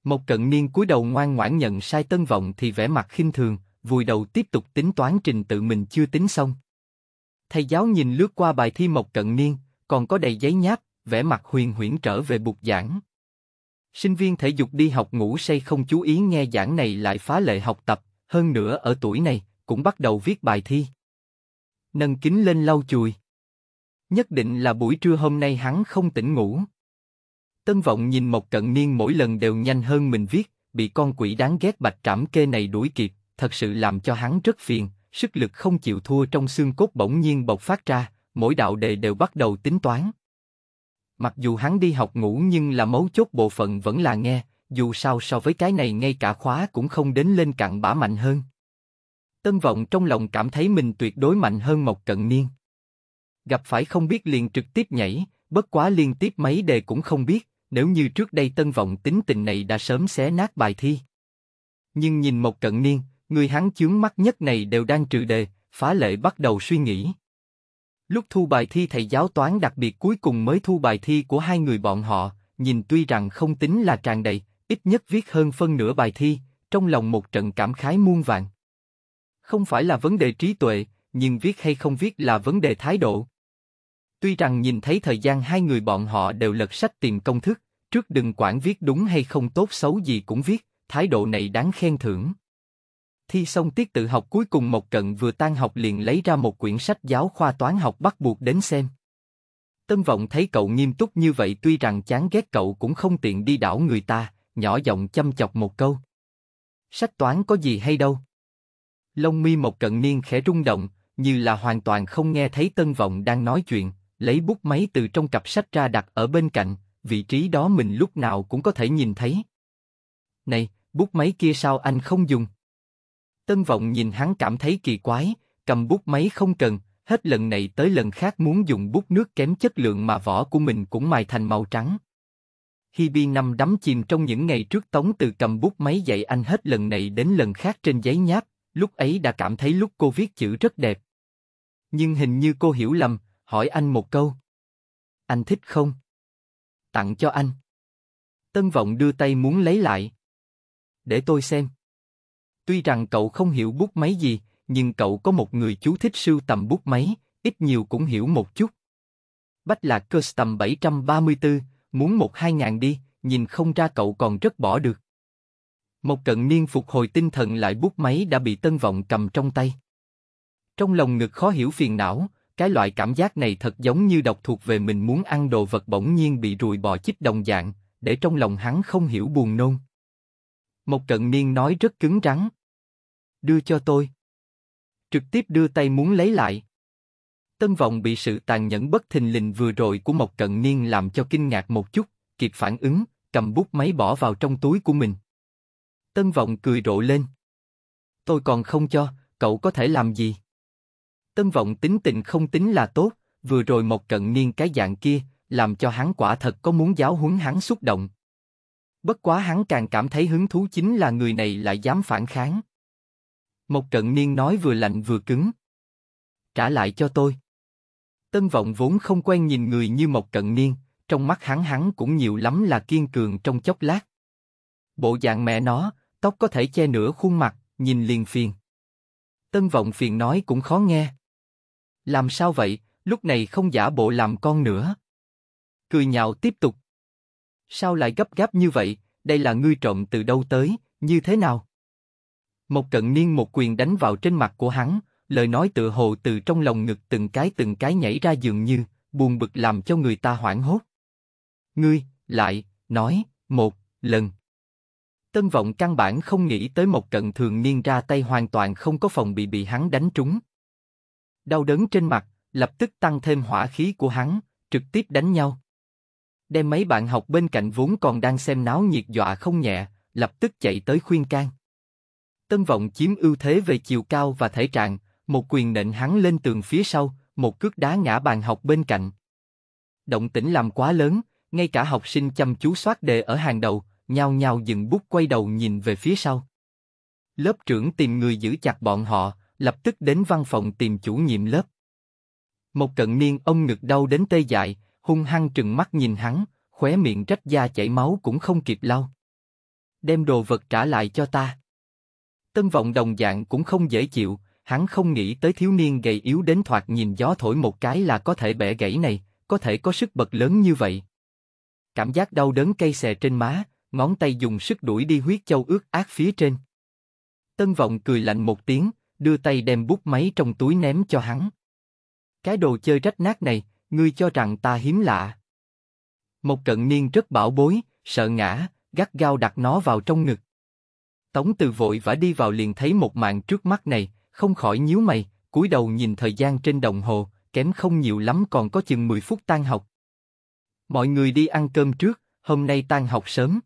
Một cận niên cúi đầu ngoan ngoãn nhận sai Tân Vọng thì vẻ mặt khinh thường, vùi đầu tiếp tục tính toán trình tự mình chưa tính xong. Thầy giáo nhìn lướt qua bài thi Mộc Cận Niên, còn có đầy giấy nháp, vẻ mặt huyền huyễn trở về bục giảng. Sinh viên thể dục đi học ngủ say không chú ý nghe giảng này lại phá lệ học tập, hơn nữa ở tuổi này, cũng bắt đầu viết bài thi. Nâng kính lên lau chùi. Nhất định là buổi trưa hôm nay hắn không tỉnh ngủ. Tân vọng nhìn một Cận Niên mỗi lần đều nhanh hơn mình viết, bị con quỷ đáng ghét bạch trảm kê này đuổi kịp, thật sự làm cho hắn rất phiền, sức lực không chịu thua trong xương cốt bỗng nhiên bộc phát ra, mỗi đạo đề đều bắt đầu tính toán. Mặc dù hắn đi học ngủ nhưng là mấu chốt bộ phận vẫn là nghe, dù sao so với cái này ngay cả khóa cũng không đến lên cạn bả mạnh hơn. Tân vọng trong lòng cảm thấy mình tuyệt đối mạnh hơn Mộc Cận Niên. Gặp phải không biết liền trực tiếp nhảy, bất quá liên tiếp mấy đề cũng không biết, nếu như trước đây tân vọng tính tình này đã sớm xé nát bài thi. Nhưng nhìn Mộc Cận Niên, người hắn chướng mắt nhất này đều đang trừ đề, phá lệ bắt đầu suy nghĩ, Lúc thu bài thi thầy giáo toán đặc biệt cuối cùng mới thu bài thi của hai người bọn họ, nhìn tuy rằng không tính là tràn đầy, ít nhất viết hơn phân nửa bài thi, trong lòng một trận cảm khái muôn vạn. Không phải là vấn đề trí tuệ, nhưng viết hay không viết là vấn đề thái độ. Tuy rằng nhìn thấy thời gian hai người bọn họ đều lật sách tìm công thức, trước đừng quản viết đúng hay không tốt xấu gì cũng viết, thái độ này đáng khen thưởng thi xong tiết tự học cuối cùng Mộc Cận vừa tan học liền lấy ra một quyển sách giáo khoa toán học bắt buộc đến xem. Tân Vọng thấy cậu nghiêm túc như vậy tuy rằng chán ghét cậu cũng không tiện đi đảo người ta, nhỏ giọng chăm chọc một câu. Sách toán có gì hay đâu. Lông mi Mộc Cận Niên khẽ rung động, như là hoàn toàn không nghe thấy Tân Vọng đang nói chuyện, lấy bút máy từ trong cặp sách ra đặt ở bên cạnh, vị trí đó mình lúc nào cũng có thể nhìn thấy. Này, bút máy kia sao anh không dùng? Tân Vọng nhìn hắn cảm thấy kỳ quái, cầm bút máy không cần, hết lần này tới lần khác muốn dùng bút nước kém chất lượng mà vỏ của mình cũng mài thành màu trắng. Hibi nằm đắm chìm trong những ngày trước Tống Từ cầm bút máy dạy anh hết lần này đến lần khác trên giấy nháp, lúc ấy đã cảm thấy lúc cô viết chữ rất đẹp. Nhưng hình như cô hiểu lầm, hỏi anh một câu. Anh thích không? Tặng cho anh. Tân Vọng đưa tay muốn lấy lại. Để tôi xem. Tuy rằng cậu không hiểu bút máy gì, nhưng cậu có một người chú thích sưu tầm bút máy, ít nhiều cũng hiểu một chút. Bách Lạc Custom 734, muốn một hai ngàn đi, nhìn không ra cậu còn rất bỏ được. Một cận niên phục hồi tinh thần lại bút máy đã bị tân vọng cầm trong tay. Trong lòng ngực khó hiểu phiền não, cái loại cảm giác này thật giống như độc thuộc về mình muốn ăn đồ vật bỗng nhiên bị ruồi bò chích đồng dạng, để trong lòng hắn không hiểu buồn nôn. Một cận niên nói rất cứng rắn, Đưa cho tôi. Trực tiếp đưa tay muốn lấy lại. Tân vọng bị sự tàn nhẫn bất thình lình vừa rồi của Mộc Cận Niên làm cho kinh ngạc một chút, kịp phản ứng, cầm bút máy bỏ vào trong túi của mình. Tân vọng cười rộ lên. Tôi còn không cho, cậu có thể làm gì? Tân vọng tính tình không tính là tốt, vừa rồi Mộc Cận Niên cái dạng kia, làm cho hắn quả thật có muốn giáo huấn hắn xúc động. Bất quá hắn càng cảm thấy hứng thú chính là người này lại dám phản kháng. Một trận niên nói vừa lạnh vừa cứng. Trả lại cho tôi. Tân vọng vốn không quen nhìn người như một trận niên, trong mắt hắn hắn cũng nhiều lắm là kiên cường trong chốc lát. Bộ dạng mẹ nó, tóc có thể che nửa khuôn mặt, nhìn liền phiền. Tân vọng phiền nói cũng khó nghe. Làm sao vậy, lúc này không giả bộ làm con nữa. Cười nhạo tiếp tục. Sao lại gấp gáp như vậy, đây là ngươi trộm từ đâu tới, như thế nào? Một cận niên một quyền đánh vào trên mặt của hắn, lời nói tự hồ từ trong lòng ngực từng cái từng cái nhảy ra dường như, buồn bực làm cho người ta hoảng hốt. Ngươi, lại, nói, một, lần. Tân vọng căn bản không nghĩ tới một cận thường niên ra tay hoàn toàn không có phòng bị bị hắn đánh trúng. Đau đớn trên mặt, lập tức tăng thêm hỏa khí của hắn, trực tiếp đánh nhau. Đem mấy bạn học bên cạnh vốn còn đang xem náo nhiệt dọa không nhẹ, lập tức chạy tới khuyên can. Tân Vọng chiếm ưu thế về chiều cao và thể trạng, một quyền nện hắn lên tường phía sau, một cước đá ngã bàn học bên cạnh. Động tĩnh làm quá lớn, ngay cả học sinh chăm chú soát đề ở hàng đầu, nhao nhao dừng bút quay đầu nhìn về phía sau. Lớp trưởng tìm người giữ chặt bọn họ, lập tức đến văn phòng tìm chủ nhiệm lớp. Một cận niên ông ngực đau đến tê dại, hung hăng trừng mắt nhìn hắn, khóe miệng rách da chảy máu cũng không kịp lau. Đem đồ vật trả lại cho ta. Tân Vọng đồng dạng cũng không dễ chịu, hắn không nghĩ tới thiếu niên gầy yếu đến thoạt nhìn gió thổi một cái là có thể bẻ gãy này, có thể có sức bật lớn như vậy. Cảm giác đau đớn cây xè trên má, ngón tay dùng sức đuổi đi huyết châu ướt ác phía trên. Tân Vọng cười lạnh một tiếng, đưa tay đem bút máy trong túi ném cho hắn. Cái đồ chơi rách nát này, ngươi cho rằng ta hiếm lạ. Một cận niên rất bảo bối, sợ ngã, gắt gao đặt nó vào trong ngực. Tống Từ vội vã đi vào liền thấy một màn trước mắt này, không khỏi nhíu mày, cúi đầu nhìn thời gian trên đồng hồ, kém không nhiều lắm còn có chừng 10 phút tan học. Mọi người đi ăn cơm trước, hôm nay tan học sớm.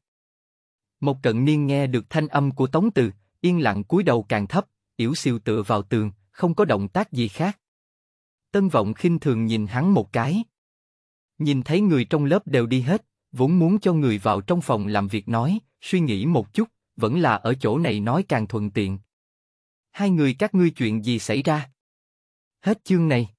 Một cận niên nghe được thanh âm của Tống Từ, yên lặng cúi đầu càng thấp, yểu siêu tựa vào tường, không có động tác gì khác. Tân vọng khinh thường nhìn hắn một cái. Nhìn thấy người trong lớp đều đi hết, vốn muốn cho người vào trong phòng làm việc nói, suy nghĩ một chút, vẫn là ở chỗ này nói càng thuận tiện. Hai người các ngươi chuyện gì xảy ra? Hết chương này.